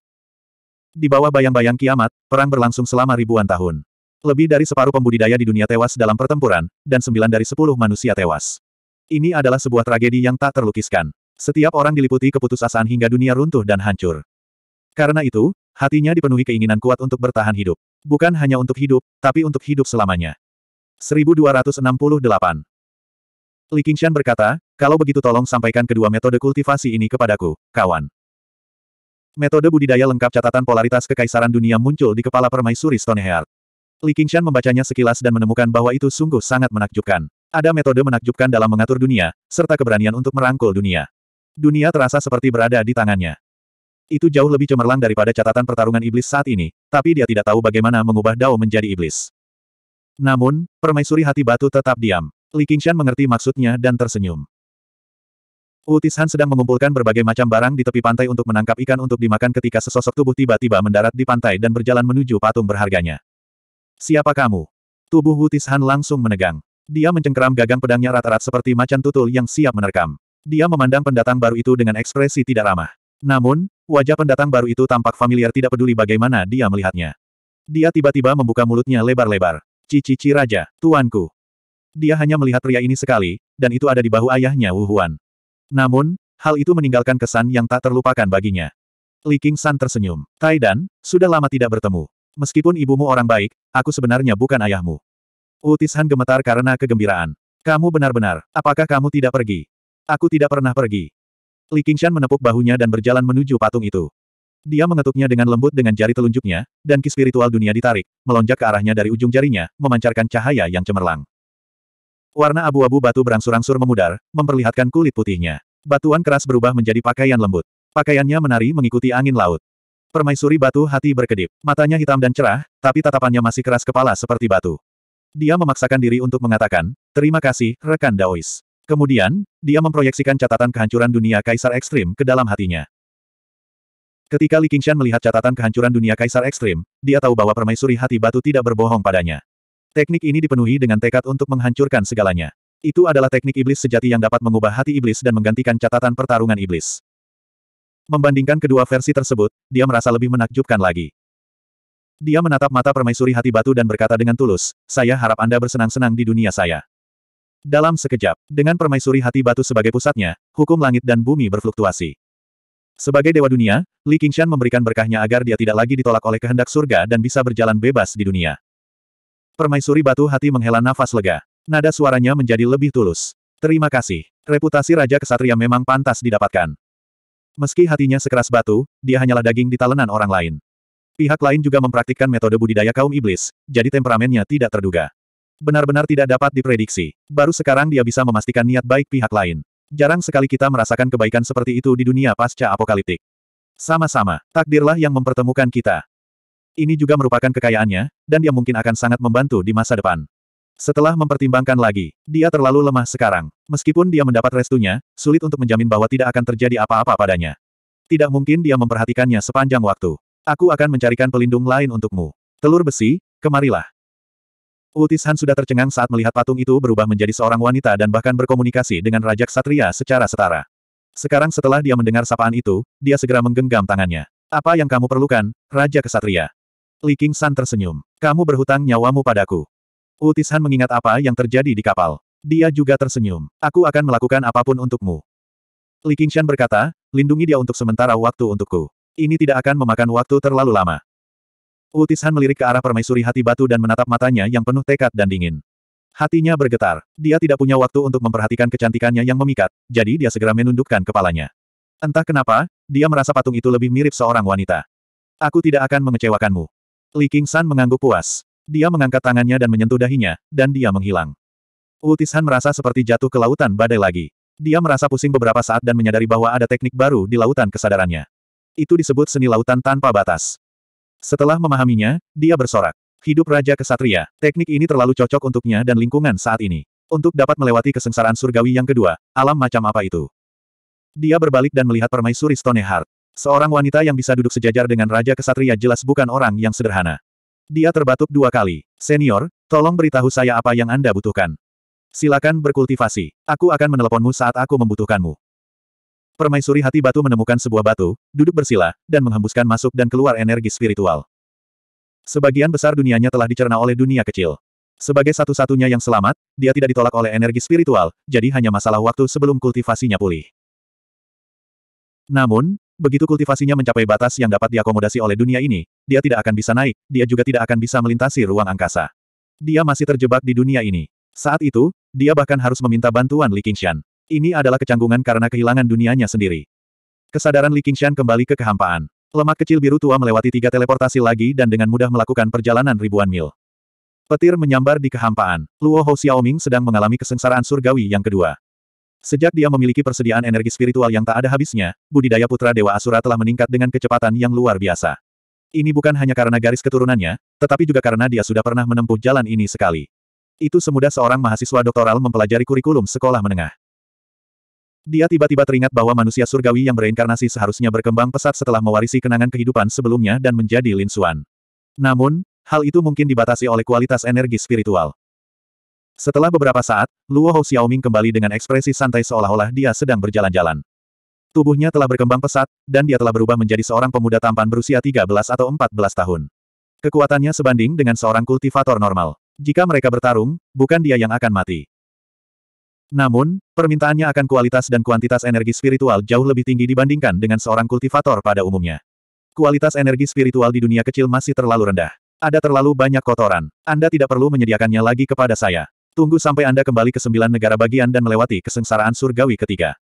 Di bawah bayang-bayang kiamat, perang berlangsung selama ribuan tahun. Lebih dari separuh pembudidaya di dunia tewas dalam pertempuran, dan sembilan dari sepuluh manusia tewas. Ini adalah sebuah tragedi yang tak terlukiskan. Setiap orang diliputi keputusasaan hingga dunia runtuh dan hancur. Karena itu, Hatinya dipenuhi keinginan kuat untuk bertahan hidup. Bukan hanya untuk hidup, tapi untuk hidup selamanya. 1268 Li Qingshan berkata, kalau begitu tolong sampaikan kedua metode kultivasi ini kepadaku, kawan. Metode budidaya lengkap catatan polaritas kekaisaran dunia muncul di kepala permaisuri Stoneheart. Li Qingshan membacanya sekilas dan menemukan bahwa itu sungguh sangat menakjubkan. Ada metode menakjubkan dalam mengatur dunia, serta keberanian untuk merangkul dunia. Dunia terasa seperti berada di tangannya. Itu jauh lebih cemerlang daripada catatan pertarungan iblis saat ini, tapi dia tidak tahu bagaimana mengubah Dao menjadi iblis. Namun, permaisuri hati batu tetap diam. Li Qingshan mengerti maksudnya dan tersenyum. Utishan sedang mengumpulkan berbagai macam barang di tepi pantai untuk menangkap ikan untuk dimakan ketika sesosok tubuh tiba-tiba mendarat di pantai dan berjalan menuju patung berharganya. Siapa kamu? Tubuh Utishan langsung menegang. Dia mencengkeram gagang pedangnya rata-rata seperti macan tutul yang siap menerkam. Dia memandang pendatang baru itu dengan ekspresi tidak ramah. Namun, wajah pendatang baru itu tampak familiar tidak peduli bagaimana dia melihatnya. Dia tiba-tiba membuka mulutnya lebar-lebar. Cici-cici raja, tuanku. Dia hanya melihat pria ini sekali, dan itu ada di bahu ayahnya Wu Huan. Namun, hal itu meninggalkan kesan yang tak terlupakan baginya. Li King San tersenyum. Tai Dan, sudah lama tidak bertemu. Meskipun ibumu orang baik, aku sebenarnya bukan ayahmu. Utis Han gemetar karena kegembiraan. Kamu benar-benar, apakah kamu tidak pergi? Aku tidak pernah pergi. Li Qingshan menepuk bahunya dan berjalan menuju patung itu. Dia mengetuknya dengan lembut dengan jari telunjuknya, dan ki spiritual dunia ditarik, melonjak ke arahnya dari ujung jarinya, memancarkan cahaya yang cemerlang. Warna abu-abu batu berangsur-angsur memudar, memperlihatkan kulit putihnya. Batuan keras berubah menjadi pakaian lembut. Pakaiannya menari mengikuti angin laut. Permaisuri batu hati berkedip. Matanya hitam dan cerah, tapi tatapannya masih keras kepala seperti batu. Dia memaksakan diri untuk mengatakan, terima kasih, rekan Daois. Kemudian, dia memproyeksikan catatan kehancuran dunia Kaisar Ekstrim ke dalam hatinya. Ketika Li Qingshan melihat catatan kehancuran dunia Kaisar Ekstrim, dia tahu bahwa permaisuri hati batu tidak berbohong padanya. Teknik ini dipenuhi dengan tekad untuk menghancurkan segalanya. Itu adalah teknik iblis sejati yang dapat mengubah hati iblis dan menggantikan catatan pertarungan iblis. Membandingkan kedua versi tersebut, dia merasa lebih menakjubkan lagi. Dia menatap mata permaisuri hati batu dan berkata dengan tulus, saya harap Anda bersenang-senang di dunia saya. Dalam sekejap, dengan permaisuri hati batu sebagai pusatnya, hukum langit dan bumi berfluktuasi. Sebagai dewa dunia, Li Qingshan memberikan berkahnya agar dia tidak lagi ditolak oleh kehendak surga dan bisa berjalan bebas di dunia. Permaisuri batu hati menghela nafas lega. Nada suaranya menjadi lebih tulus. Terima kasih. Reputasi Raja Kesatria memang pantas didapatkan. Meski hatinya sekeras batu, dia hanyalah daging di talenan orang lain. Pihak lain juga mempraktikkan metode budidaya kaum iblis, jadi temperamennya tidak terduga. Benar-benar tidak dapat diprediksi. Baru sekarang dia bisa memastikan niat baik pihak lain. Jarang sekali kita merasakan kebaikan seperti itu di dunia pasca apokaliptik. Sama-sama, takdirlah yang mempertemukan kita. Ini juga merupakan kekayaannya, dan dia mungkin akan sangat membantu di masa depan. Setelah mempertimbangkan lagi, dia terlalu lemah sekarang. Meskipun dia mendapat restunya, sulit untuk menjamin bahwa tidak akan terjadi apa-apa padanya. Tidak mungkin dia memperhatikannya sepanjang waktu. Aku akan mencarikan pelindung lain untukmu. Telur besi, kemarilah. Utis sudah tercengang saat melihat patung itu berubah menjadi seorang wanita dan bahkan berkomunikasi dengan Raja Satria secara setara. Sekarang setelah dia mendengar sapaan itu, dia segera menggenggam tangannya. Apa yang kamu perlukan, Raja Kesatria? Li King San tersenyum. Kamu berhutang nyawamu padaku. Utis mengingat apa yang terjadi di kapal. Dia juga tersenyum. Aku akan melakukan apapun untukmu. Li Qingshan berkata, lindungi dia untuk sementara waktu untukku. Ini tidak akan memakan waktu terlalu lama. Utis melirik ke arah permaisuri hati batu dan menatap matanya yang penuh tekad dan dingin. Hatinya bergetar. Dia tidak punya waktu untuk memperhatikan kecantikannya yang memikat, jadi dia segera menundukkan kepalanya. Entah kenapa, dia merasa patung itu lebih mirip seorang wanita. Aku tidak akan mengecewakanmu. Li King San mengangguk puas. Dia mengangkat tangannya dan menyentuh dahinya, dan dia menghilang. Utis merasa seperti jatuh ke lautan badai lagi. Dia merasa pusing beberapa saat dan menyadari bahwa ada teknik baru di lautan kesadarannya. Itu disebut seni lautan tanpa batas. Setelah memahaminya, dia bersorak. Hidup Raja Kesatria, teknik ini terlalu cocok untuknya dan lingkungan saat ini. Untuk dapat melewati kesengsaraan surgawi yang kedua, alam macam apa itu? Dia berbalik dan melihat permaisuri Stoneheart. Seorang wanita yang bisa duduk sejajar dengan Raja Kesatria jelas bukan orang yang sederhana. Dia terbatuk dua kali. Senior, tolong beritahu saya apa yang Anda butuhkan. Silakan berkultivasi. Aku akan meneleponmu saat aku membutuhkanmu. Permaisuri hati batu menemukan sebuah batu, duduk bersila, dan menghembuskan masuk dan keluar energi spiritual. Sebagian besar dunianya telah dicerna oleh dunia kecil. Sebagai satu-satunya yang selamat, dia tidak ditolak oleh energi spiritual, jadi hanya masalah waktu sebelum kultivasinya pulih. Namun, begitu kultivasinya mencapai batas yang dapat diakomodasi oleh dunia ini, dia tidak akan bisa naik, dia juga tidak akan bisa melintasi ruang angkasa. Dia masih terjebak di dunia ini. Saat itu, dia bahkan harus meminta bantuan Li Qingshan. Ini adalah kecanggungan karena kehilangan dunianya sendiri. Kesadaran Li Qingshan kembali ke kehampaan. Lemak kecil biru tua melewati tiga teleportasi lagi dan dengan mudah melakukan perjalanan ribuan mil. Petir menyambar di kehampaan. Luo Hou Xiaoming sedang mengalami kesengsaraan surgawi yang kedua. Sejak dia memiliki persediaan energi spiritual yang tak ada habisnya, budidaya putra Dewa Asura telah meningkat dengan kecepatan yang luar biasa. Ini bukan hanya karena garis keturunannya, tetapi juga karena dia sudah pernah menempuh jalan ini sekali. Itu semudah seorang mahasiswa doktoral mempelajari kurikulum sekolah menengah. Dia tiba-tiba teringat bahwa manusia surgawi yang bereinkarnasi seharusnya berkembang pesat setelah mewarisi kenangan kehidupan sebelumnya dan menjadi Lin Xuan. Namun, hal itu mungkin dibatasi oleh kualitas energi spiritual. Setelah beberapa saat, Luo Hou Xiaoming kembali dengan ekspresi santai seolah-olah dia sedang berjalan-jalan. Tubuhnya telah berkembang pesat, dan dia telah berubah menjadi seorang pemuda tampan berusia 13 atau 14 tahun. Kekuatannya sebanding dengan seorang kultivator normal. Jika mereka bertarung, bukan dia yang akan mati. Namun, permintaannya akan kualitas dan kuantitas energi spiritual jauh lebih tinggi dibandingkan dengan seorang kultivator pada umumnya. Kualitas energi spiritual di dunia kecil masih terlalu rendah. Ada terlalu banyak kotoran. Anda tidak perlu menyediakannya lagi kepada saya. Tunggu sampai Anda kembali ke sembilan negara bagian dan melewati kesengsaraan surgawi ketiga.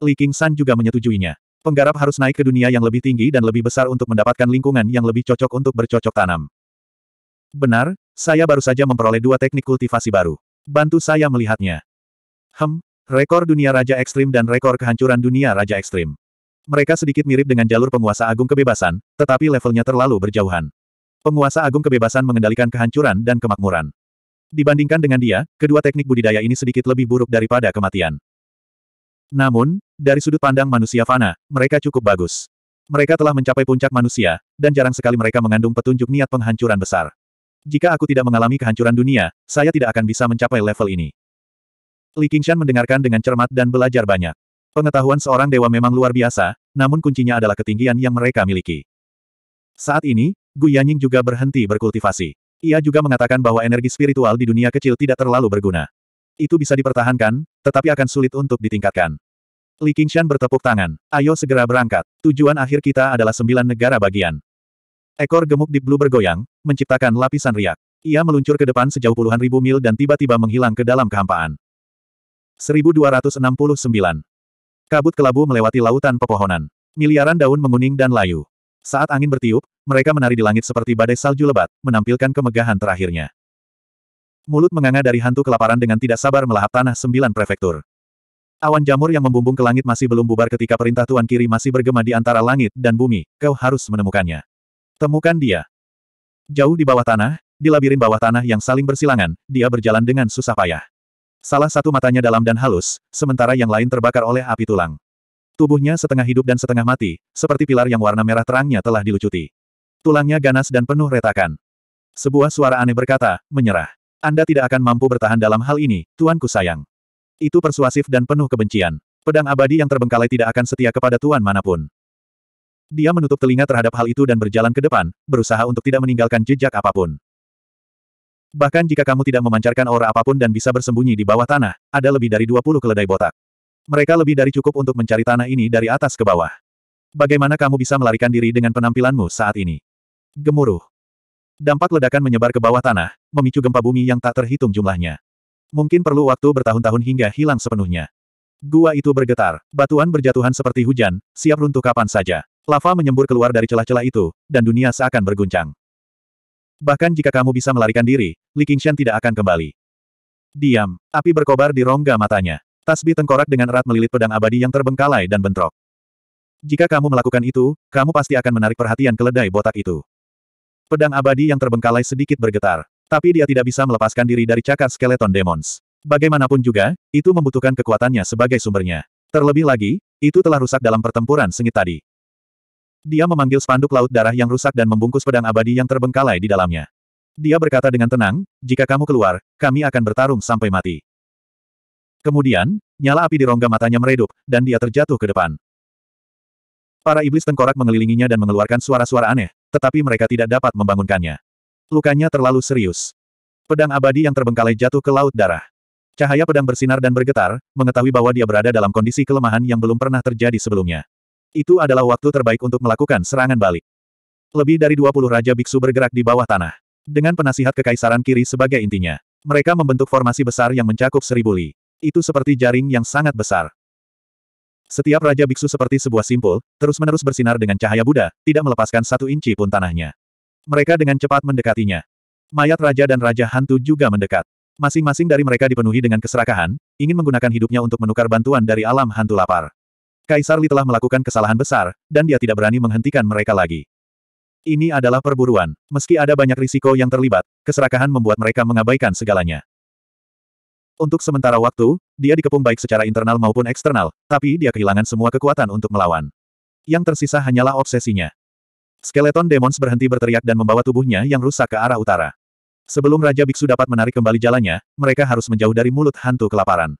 Li King San juga menyetujuinya. Penggarap harus naik ke dunia yang lebih tinggi dan lebih besar untuk mendapatkan lingkungan yang lebih cocok untuk bercocok tanam. Benar, saya baru saja memperoleh dua teknik kultivasi baru. Bantu saya melihatnya. Hem, rekor dunia Raja Ekstrim dan rekor kehancuran dunia Raja Ekstrim. Mereka sedikit mirip dengan jalur penguasa agung kebebasan, tetapi levelnya terlalu berjauhan. Penguasa agung kebebasan mengendalikan kehancuran dan kemakmuran. Dibandingkan dengan dia, kedua teknik budidaya ini sedikit lebih buruk daripada kematian. Namun, dari sudut pandang manusia fana, mereka cukup bagus. Mereka telah mencapai puncak manusia, dan jarang sekali mereka mengandung petunjuk niat penghancuran besar. Jika aku tidak mengalami kehancuran dunia, saya tidak akan bisa mencapai level ini. Li Qingshan mendengarkan dengan cermat dan belajar banyak. Pengetahuan seorang dewa memang luar biasa, namun kuncinya adalah ketinggian yang mereka miliki. Saat ini, Gu Yanying juga berhenti berkultivasi. Ia juga mengatakan bahwa energi spiritual di dunia kecil tidak terlalu berguna. Itu bisa dipertahankan, tetapi akan sulit untuk ditingkatkan. Li Qingshan bertepuk tangan. Ayo segera berangkat. Tujuan akhir kita adalah sembilan negara bagian. Ekor gemuk di Blue bergoyang, menciptakan lapisan riak. Ia meluncur ke depan sejauh puluhan ribu mil dan tiba-tiba menghilang ke dalam kehampaan. 1269. Kabut kelabu melewati lautan pepohonan. Miliaran daun menguning dan layu. Saat angin bertiup, mereka menari di langit seperti badai salju lebat, menampilkan kemegahan terakhirnya. Mulut menganga dari hantu kelaparan dengan tidak sabar melahap tanah sembilan prefektur. Awan jamur yang membumbung ke langit masih belum bubar ketika perintah Tuan Kiri masih bergema di antara langit dan bumi, kau harus menemukannya. Temukan dia. Jauh di bawah tanah, di labirin bawah tanah yang saling bersilangan, dia berjalan dengan susah payah. Salah satu matanya dalam dan halus, sementara yang lain terbakar oleh api tulang. Tubuhnya setengah hidup dan setengah mati, seperti pilar yang warna merah terangnya telah dilucuti. Tulangnya ganas dan penuh retakan. Sebuah suara aneh berkata, menyerah. Anda tidak akan mampu bertahan dalam hal ini, tuanku sayang. Itu persuasif dan penuh kebencian. Pedang abadi yang terbengkalai tidak akan setia kepada tuan manapun. Dia menutup telinga terhadap hal itu dan berjalan ke depan, berusaha untuk tidak meninggalkan jejak apapun. Bahkan jika kamu tidak memancarkan aura apapun dan bisa bersembunyi di bawah tanah, ada lebih dari 20 keledai botak. Mereka lebih dari cukup untuk mencari tanah ini dari atas ke bawah. Bagaimana kamu bisa melarikan diri dengan penampilanmu saat ini? Gemuruh. Dampak ledakan menyebar ke bawah tanah, memicu gempa bumi yang tak terhitung jumlahnya. Mungkin perlu waktu bertahun-tahun hingga hilang sepenuhnya. Gua itu bergetar, batuan berjatuhan seperti hujan, siap runtuh kapan saja. Lava menyembur keluar dari celah-celah itu, dan dunia seakan berguncang. Bahkan jika kamu bisa melarikan diri, Li Qingshan tidak akan kembali. Diam. Api berkobar di rongga matanya. Tasbih tengkorak dengan erat melilit pedang abadi yang terbengkalai dan bentrok. Jika kamu melakukan itu, kamu pasti akan menarik perhatian keledai botak itu. Pedang abadi yang terbengkalai sedikit bergetar. Tapi dia tidak bisa melepaskan diri dari cakar skeleton demons. Bagaimanapun juga, itu membutuhkan kekuatannya sebagai sumbernya. Terlebih lagi, itu telah rusak dalam pertempuran sengit tadi. Dia memanggil spanduk laut darah yang rusak dan membungkus pedang abadi yang terbengkalai di dalamnya. Dia berkata dengan tenang, jika kamu keluar, kami akan bertarung sampai mati. Kemudian, nyala api di rongga matanya meredup, dan dia terjatuh ke depan. Para iblis tengkorak mengelilinginya dan mengeluarkan suara-suara aneh, tetapi mereka tidak dapat membangunkannya. Lukanya terlalu serius. Pedang abadi yang terbengkalai jatuh ke laut darah. Cahaya pedang bersinar dan bergetar, mengetahui bahwa dia berada dalam kondisi kelemahan yang belum pernah terjadi sebelumnya. Itu adalah waktu terbaik untuk melakukan serangan balik. Lebih dari 20 Raja Biksu bergerak di bawah tanah. Dengan penasihat kekaisaran kiri sebagai intinya. Mereka membentuk formasi besar yang mencakup seribu li. Itu seperti jaring yang sangat besar. Setiap Raja Biksu seperti sebuah simpul, terus-menerus bersinar dengan cahaya Buddha, tidak melepaskan satu inci pun tanahnya. Mereka dengan cepat mendekatinya. Mayat Raja dan Raja Hantu juga mendekat. Masing-masing dari mereka dipenuhi dengan keserakahan, ingin menggunakan hidupnya untuk menukar bantuan dari alam hantu lapar. Kaisar Li telah melakukan kesalahan besar, dan dia tidak berani menghentikan mereka lagi. Ini adalah perburuan. Meski ada banyak risiko yang terlibat, keserakahan membuat mereka mengabaikan segalanya. Untuk sementara waktu, dia dikepung baik secara internal maupun eksternal, tapi dia kehilangan semua kekuatan untuk melawan. Yang tersisa hanyalah obsesinya. Skeleton Demons berhenti berteriak dan membawa tubuhnya yang rusak ke arah utara. Sebelum Raja Biksu dapat menarik kembali jalannya, mereka harus menjauh dari mulut hantu kelaparan.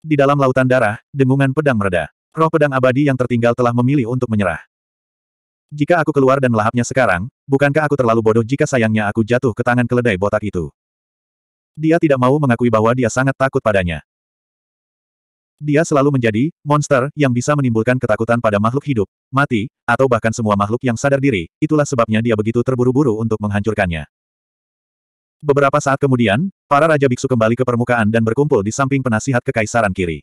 Di dalam lautan darah, dengungan pedang mereda. Roh pedang abadi yang tertinggal telah memilih untuk menyerah. Jika aku keluar dan melahapnya sekarang, bukankah aku terlalu bodoh jika sayangnya aku jatuh ke tangan keledai botak itu? Dia tidak mau mengakui bahwa dia sangat takut padanya. Dia selalu menjadi monster yang bisa menimbulkan ketakutan pada makhluk hidup, mati, atau bahkan semua makhluk yang sadar diri, itulah sebabnya dia begitu terburu-buru untuk menghancurkannya. Beberapa saat kemudian, para Raja Biksu kembali ke permukaan dan berkumpul di samping penasihat kekaisaran kiri.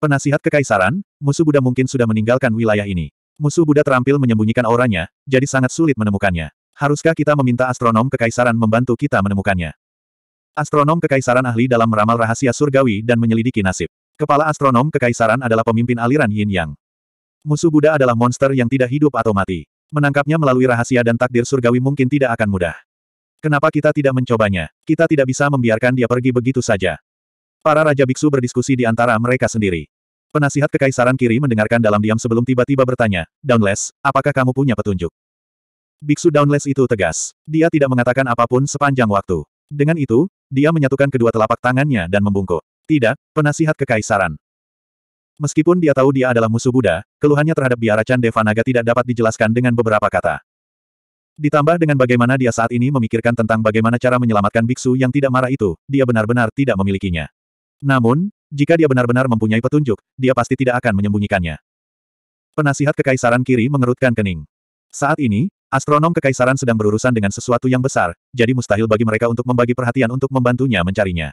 Penasihat kekaisaran, musuh Buddha mungkin sudah meninggalkan wilayah ini. Musuh Buddha terampil menyembunyikan auranya, jadi sangat sulit menemukannya. Haruskah kita meminta astronom kekaisaran membantu kita menemukannya? Astronom kekaisaran ahli dalam meramal rahasia surgawi dan menyelidiki nasib. Kepala astronom kekaisaran adalah pemimpin aliran Yin Yang. Musuh Buddha adalah monster yang tidak hidup atau mati. Menangkapnya melalui rahasia dan takdir surgawi mungkin tidak akan mudah. Kenapa kita tidak mencobanya? Kita tidak bisa membiarkan dia pergi begitu saja. Para Raja Biksu berdiskusi di antara mereka sendiri. Penasihat Kekaisaran Kiri mendengarkan dalam diam sebelum tiba-tiba bertanya, Downless, apakah kamu punya petunjuk? Biksu Downless itu tegas. Dia tidak mengatakan apapun sepanjang waktu. Dengan itu, dia menyatukan kedua telapak tangannya dan membungkuk. Tidak, penasihat Kekaisaran. Meskipun dia tahu dia adalah musuh Buddha, keluhannya terhadap biara Chan Devanaga tidak dapat dijelaskan dengan beberapa kata. Ditambah dengan bagaimana dia saat ini memikirkan tentang bagaimana cara menyelamatkan biksu yang tidak marah itu, dia benar-benar tidak memilikinya. Namun, jika dia benar-benar mempunyai petunjuk, dia pasti tidak akan menyembunyikannya. Penasihat Kekaisaran Kiri mengerutkan kening. Saat ini, astronom Kekaisaran sedang berurusan dengan sesuatu yang besar, jadi mustahil bagi mereka untuk membagi perhatian untuk membantunya mencarinya.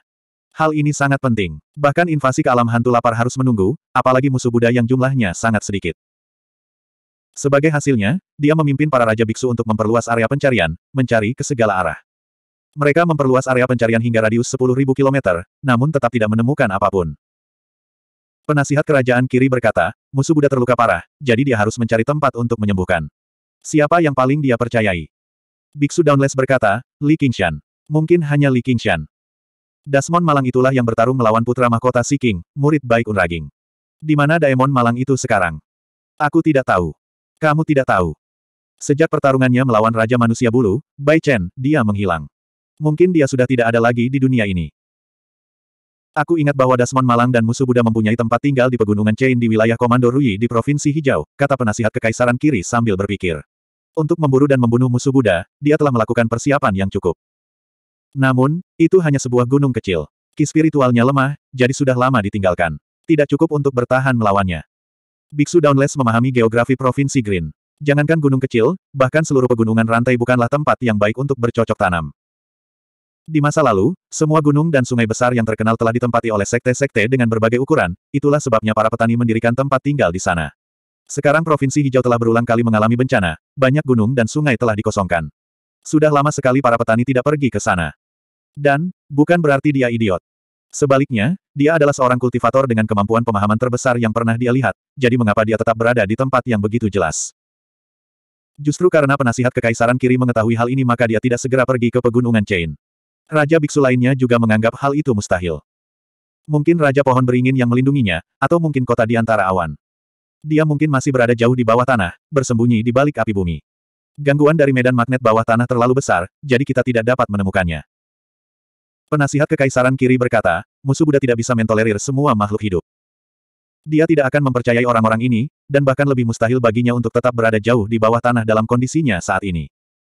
Hal ini sangat penting. Bahkan invasi ke alam hantu lapar harus menunggu, apalagi musuh Buddha yang jumlahnya sangat sedikit. Sebagai hasilnya, dia memimpin para raja biksu untuk memperluas area pencarian, mencari ke segala arah. Mereka memperluas area pencarian hingga radius 10.000 km, namun tetap tidak menemukan apapun. Penasihat kerajaan kiri berkata, musuh Buddha terluka parah, jadi dia harus mencari tempat untuk menyembuhkan. Siapa yang paling dia percayai? Biksu Downless berkata, Li Qingshan. Mungkin hanya Li Qingshan. Dasmon Malang itulah yang bertarung melawan putra mahkota Si King, murid baik Unraging. Di mana Daemon Malang itu sekarang? Aku tidak tahu. Kamu tidak tahu. Sejak pertarungannya melawan Raja Manusia Bulu, Bai Chen, dia menghilang. Mungkin dia sudah tidak ada lagi di dunia ini. Aku ingat bahwa Dasmon Malang dan musuh Buddha mempunyai tempat tinggal di pegunungan Chain di wilayah Komando Rui di Provinsi Hijau, kata penasihat Kekaisaran Kiri sambil berpikir. Untuk memburu dan membunuh musuh Buddha, dia telah melakukan persiapan yang cukup. Namun, itu hanya sebuah gunung kecil. Ki spiritualnya lemah, jadi sudah lama ditinggalkan. Tidak cukup untuk bertahan melawannya. Biksu Downless memahami geografi Provinsi Green. Jangankan gunung kecil, bahkan seluruh pegunungan rantai bukanlah tempat yang baik untuk bercocok tanam. Di masa lalu, semua gunung dan sungai besar yang terkenal telah ditempati oleh sekte-sekte dengan berbagai ukuran, itulah sebabnya para petani mendirikan tempat tinggal di sana. Sekarang Provinsi Hijau telah berulang kali mengalami bencana, banyak gunung dan sungai telah dikosongkan. Sudah lama sekali para petani tidak pergi ke sana. Dan, bukan berarti dia idiot. Sebaliknya, dia adalah seorang kultivator dengan kemampuan pemahaman terbesar yang pernah dia lihat, jadi mengapa dia tetap berada di tempat yang begitu jelas. Justru karena penasihat kekaisaran kiri mengetahui hal ini maka dia tidak segera pergi ke pegunungan Chain. Raja biksu lainnya juga menganggap hal itu mustahil. Mungkin Raja Pohon Beringin yang melindunginya, atau mungkin kota di antara awan. Dia mungkin masih berada jauh di bawah tanah, bersembunyi di balik api bumi. Gangguan dari medan magnet bawah tanah terlalu besar, jadi kita tidak dapat menemukannya. Penasihat Kekaisaran Kiri berkata, musuh Buddha tidak bisa mentolerir semua makhluk hidup. Dia tidak akan mempercayai orang-orang ini, dan bahkan lebih mustahil baginya untuk tetap berada jauh di bawah tanah dalam kondisinya saat ini.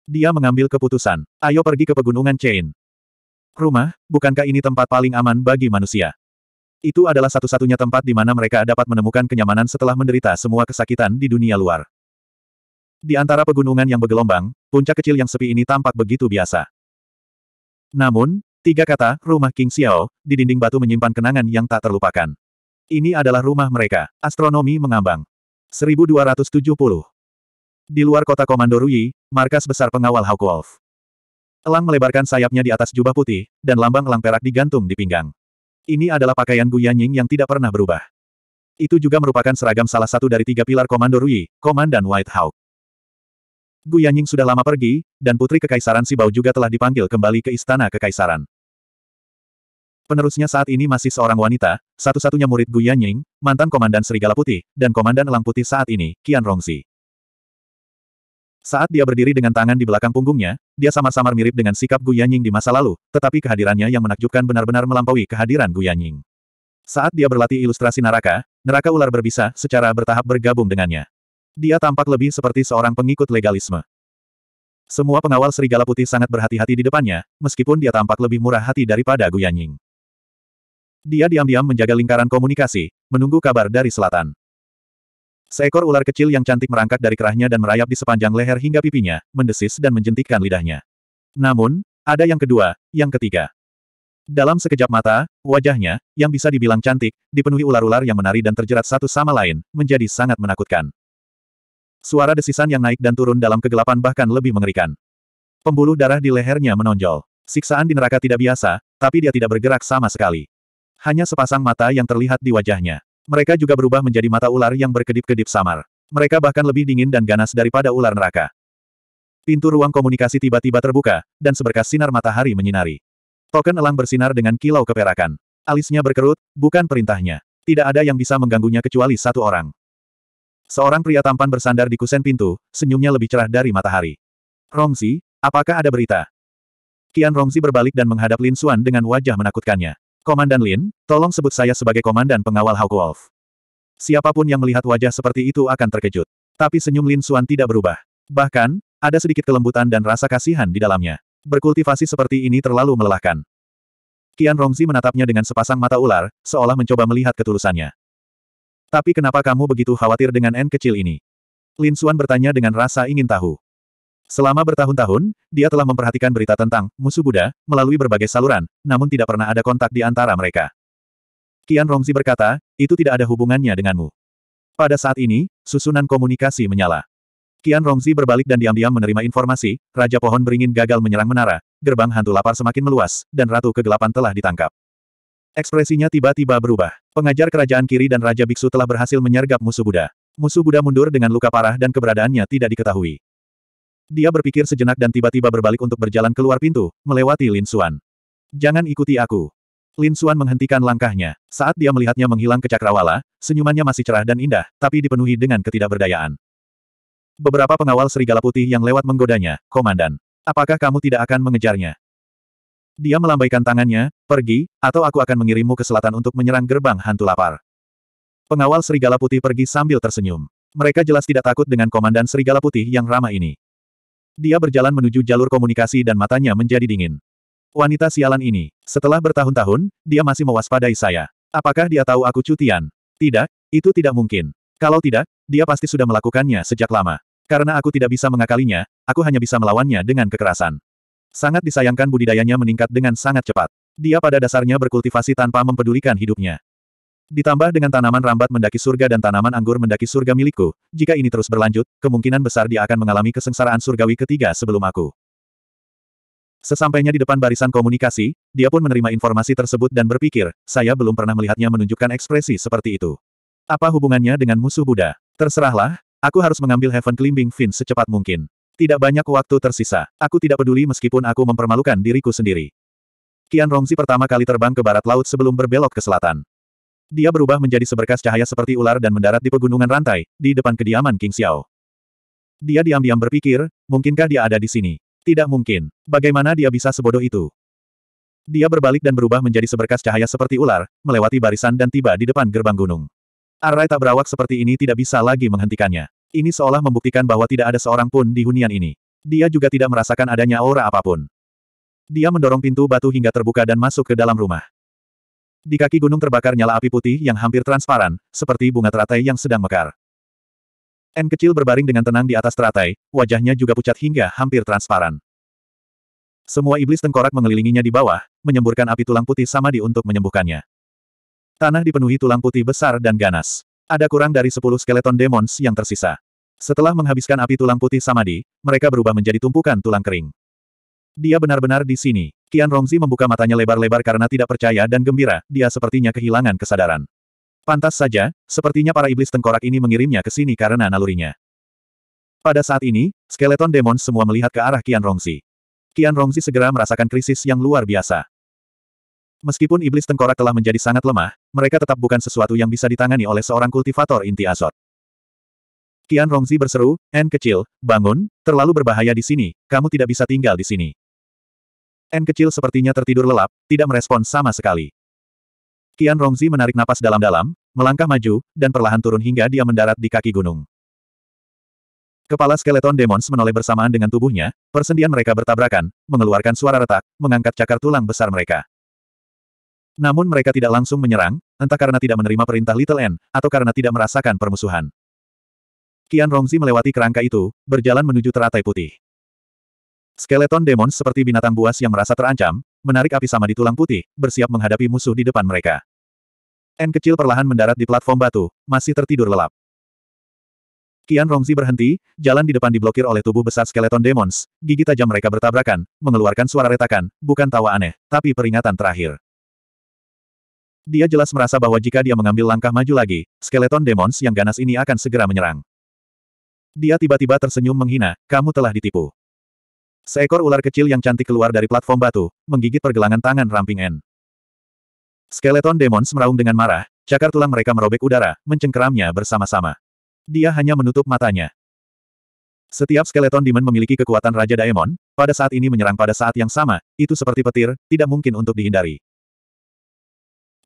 Dia mengambil keputusan, ayo pergi ke pegunungan Chain. Rumah, bukankah ini tempat paling aman bagi manusia? Itu adalah satu-satunya tempat di mana mereka dapat menemukan kenyamanan setelah menderita semua kesakitan di dunia luar. Di antara pegunungan yang bergelombang, puncak kecil yang sepi ini tampak begitu biasa. Namun, tiga kata, rumah King Xiao, di dinding batu menyimpan kenangan yang tak terlupakan. Ini adalah rumah mereka. Astronomi mengambang. 1270. Di luar kota Komando Rui, markas besar pengawal Hawkwolf. Elang melebarkan sayapnya di atas jubah putih, dan lambang elang perak digantung di pinggang. Ini adalah pakaian Gu Yanying yang tidak pernah berubah. Itu juga merupakan seragam salah satu dari tiga pilar Komando Rui, Komandan White Hawk. Gu Yanying sudah lama pergi, dan Putri Kekaisaran Sibau juga telah dipanggil kembali ke Istana Kekaisaran. Penerusnya saat ini masih seorang wanita, satu-satunya murid Gu Yanying, mantan Komandan Serigala Putih, dan Komandan Elang Putih saat ini, Qian Rongzi. Saat dia berdiri dengan tangan di belakang punggungnya, dia samar-samar mirip dengan sikap Gu Yanying di masa lalu, tetapi kehadirannya yang menakjubkan benar-benar melampaui kehadiran Gu Yanying. Saat dia berlatih ilustrasi neraka, neraka ular berbisa secara bertahap bergabung dengannya. Dia tampak lebih seperti seorang pengikut legalisme. Semua pengawal serigala putih sangat berhati-hati di depannya, meskipun dia tampak lebih murah hati daripada Gu Yanying. Dia diam-diam menjaga lingkaran komunikasi, menunggu kabar dari selatan. Seekor ular kecil yang cantik merangkak dari kerahnya dan merayap di sepanjang leher hingga pipinya, mendesis dan menjentikkan lidahnya. Namun, ada yang kedua, yang ketiga. Dalam sekejap mata, wajahnya, yang bisa dibilang cantik, dipenuhi ular-ular yang menari dan terjerat satu sama lain, menjadi sangat menakutkan. Suara desisan yang naik dan turun dalam kegelapan bahkan lebih mengerikan. Pembuluh darah di lehernya menonjol. Siksaan di neraka tidak biasa, tapi dia tidak bergerak sama sekali. Hanya sepasang mata yang terlihat di wajahnya. Mereka juga berubah menjadi mata ular yang berkedip-kedip samar. Mereka bahkan lebih dingin dan ganas daripada ular neraka. Pintu ruang komunikasi tiba-tiba terbuka, dan seberkas sinar matahari menyinari. Token elang bersinar dengan kilau keperakan. Alisnya berkerut, bukan perintahnya. Tidak ada yang bisa mengganggunya kecuali satu orang. Seorang pria tampan bersandar di kusen pintu, senyumnya lebih cerah dari matahari. Rongzi, apakah ada berita? Kian Rongzi berbalik dan menghadap Lin Xuan dengan wajah menakutkannya. Komandan Lin, tolong sebut saya sebagai komandan pengawal Hawk Wolf. Siapapun yang melihat wajah seperti itu akan terkejut. Tapi senyum Lin Suan tidak berubah. Bahkan, ada sedikit kelembutan dan rasa kasihan di dalamnya. Berkultivasi seperti ini terlalu melelahkan. Kian Rongzi menatapnya dengan sepasang mata ular, seolah mencoba melihat ketulusannya. Tapi kenapa kamu begitu khawatir dengan N kecil ini? Lin Suan bertanya dengan rasa ingin tahu. Selama bertahun-tahun, dia telah memperhatikan berita tentang musuh Buddha melalui berbagai saluran, namun tidak pernah ada kontak di antara mereka. Kian Rongzi berkata, itu tidak ada hubungannya denganmu. Pada saat ini, susunan komunikasi menyala. Kian Rongzi berbalik dan diam-diam menerima informasi, Raja Pohon Beringin gagal menyerang menara, gerbang hantu lapar semakin meluas, dan Ratu Kegelapan telah ditangkap. Ekspresinya tiba-tiba berubah. Pengajar kerajaan kiri dan Raja Biksu telah berhasil menyergap musuh Buddha. Musuh Buddha mundur dengan luka parah dan keberadaannya tidak diketahui. Dia berpikir sejenak dan tiba-tiba berbalik untuk berjalan keluar pintu, melewati Lin Xuan. Jangan ikuti aku. Lin Xuan menghentikan langkahnya. Saat dia melihatnya menghilang ke cakrawala, senyumannya masih cerah dan indah, tapi dipenuhi dengan ketidakberdayaan. Beberapa pengawal serigala putih yang lewat menggodanya, Komandan. Apakah kamu tidak akan mengejarnya? Dia melambaikan tangannya, pergi, atau aku akan mengirimmu ke selatan untuk menyerang gerbang hantu lapar. Pengawal serigala putih pergi sambil tersenyum. Mereka jelas tidak takut dengan komandan serigala putih yang ramah ini. Dia berjalan menuju jalur komunikasi dan matanya menjadi dingin. Wanita sialan ini, setelah bertahun-tahun, dia masih mewaspadai saya. Apakah dia tahu aku cutian? Tidak, itu tidak mungkin. Kalau tidak, dia pasti sudah melakukannya sejak lama. Karena aku tidak bisa mengakalinya, aku hanya bisa melawannya dengan kekerasan. Sangat disayangkan budidayanya meningkat dengan sangat cepat. Dia pada dasarnya berkultivasi tanpa mempedulikan hidupnya. Ditambah dengan tanaman rambat mendaki surga dan tanaman anggur mendaki surga milikku, jika ini terus berlanjut, kemungkinan besar dia akan mengalami kesengsaraan surgawi ketiga sebelum aku. Sesampainya di depan barisan komunikasi, dia pun menerima informasi tersebut dan berpikir, saya belum pernah melihatnya menunjukkan ekspresi seperti itu. Apa hubungannya dengan musuh Buddha? Terserahlah, aku harus mengambil Heaven Climbing Fin secepat mungkin. Tidak banyak waktu tersisa. Aku tidak peduli meskipun aku mempermalukan diriku sendiri. Kian Rongzi pertama kali terbang ke barat laut sebelum berbelok ke selatan dia berubah menjadi seberkas cahaya seperti ular dan mendarat di pegunungan rantai, di depan kediaman King Xiao. Dia diam-diam berpikir, mungkinkah dia ada di sini? Tidak mungkin. Bagaimana dia bisa sebodoh itu? Dia berbalik dan berubah menjadi seberkas cahaya seperti ular, melewati barisan dan tiba di depan gerbang gunung. Arai tak berawak seperti ini tidak bisa lagi menghentikannya. Ini seolah membuktikan bahwa tidak ada seorang pun di hunian ini. Dia juga tidak merasakan adanya aura apapun. Dia mendorong pintu batu hingga terbuka dan masuk ke dalam rumah. Di kaki gunung terbakar nyala api putih yang hampir transparan, seperti bunga teratai yang sedang mekar. N kecil berbaring dengan tenang di atas teratai, wajahnya juga pucat hingga hampir transparan. Semua iblis tengkorak mengelilinginya di bawah, menyemburkan api tulang putih sama di untuk menyembuhkannya. Tanah dipenuhi tulang putih besar dan ganas. Ada kurang dari sepuluh skeleton demons yang tersisa. Setelah menghabiskan api tulang putih samadi, mereka berubah menjadi tumpukan tulang kering. Dia benar-benar di sini. Kian Rongzi membuka matanya lebar-lebar karena tidak percaya dan gembira, dia sepertinya kehilangan kesadaran. Pantas saja, sepertinya para iblis tengkorak ini mengirimnya ke sini karena nalurinya. Pada saat ini, skeleton demon semua melihat ke arah Kian Rongzi. Kian Rongzi segera merasakan krisis yang luar biasa. Meskipun iblis tengkorak telah menjadi sangat lemah, mereka tetap bukan sesuatu yang bisa ditangani oleh seorang kultivator inti azot. Kian Rongzi berseru, N kecil, bangun, terlalu berbahaya di sini, kamu tidak bisa tinggal di sini. N kecil sepertinya tertidur lelap, tidak merespon sama sekali. Kian Rongzi menarik napas dalam-dalam, melangkah maju, dan perlahan turun hingga dia mendarat di kaki gunung. Kepala skeleton demons menoleh bersamaan dengan tubuhnya, persendian mereka bertabrakan, mengeluarkan suara retak, mengangkat cakar tulang besar mereka. Namun mereka tidak langsung menyerang, entah karena tidak menerima perintah Little N, atau karena tidak merasakan permusuhan. Kian Rongzi melewati kerangka itu, berjalan menuju teratai putih. Skeleton demon seperti binatang buas yang merasa terancam, menarik api sama di tulang putih, bersiap menghadapi musuh di depan mereka. N kecil perlahan mendarat di platform batu, masih tertidur lelap. Kian Rongzi berhenti, jalan di depan diblokir oleh tubuh besar skeleton demons, gigi tajam mereka bertabrakan, mengeluarkan suara retakan, bukan tawa aneh, tapi peringatan terakhir. Dia jelas merasa bahwa jika dia mengambil langkah maju lagi, skeleton demons yang ganas ini akan segera menyerang. Dia tiba-tiba tersenyum menghina, kamu telah ditipu. Seekor ular kecil yang cantik keluar dari platform batu, menggigit pergelangan tangan ramping N. Skeleton demon semeraung dengan marah, cakar tulang mereka merobek udara, mencengkeramnya bersama-sama. Dia hanya menutup matanya. Setiap skeleton demon memiliki kekuatan Raja Daemon, pada saat ini menyerang pada saat yang sama, itu seperti petir, tidak mungkin untuk dihindari.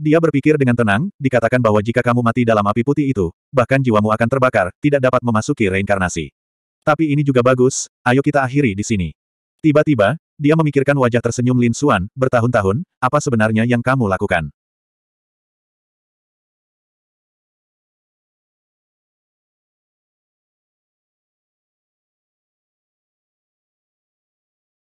Dia berpikir dengan tenang, dikatakan bahwa jika kamu mati dalam api putih itu, bahkan jiwamu akan terbakar, tidak dapat memasuki reinkarnasi. Tapi ini juga bagus, ayo kita akhiri di sini. Tiba-tiba, dia memikirkan wajah tersenyum Lin Xuan, bertahun-tahun, apa sebenarnya yang kamu lakukan?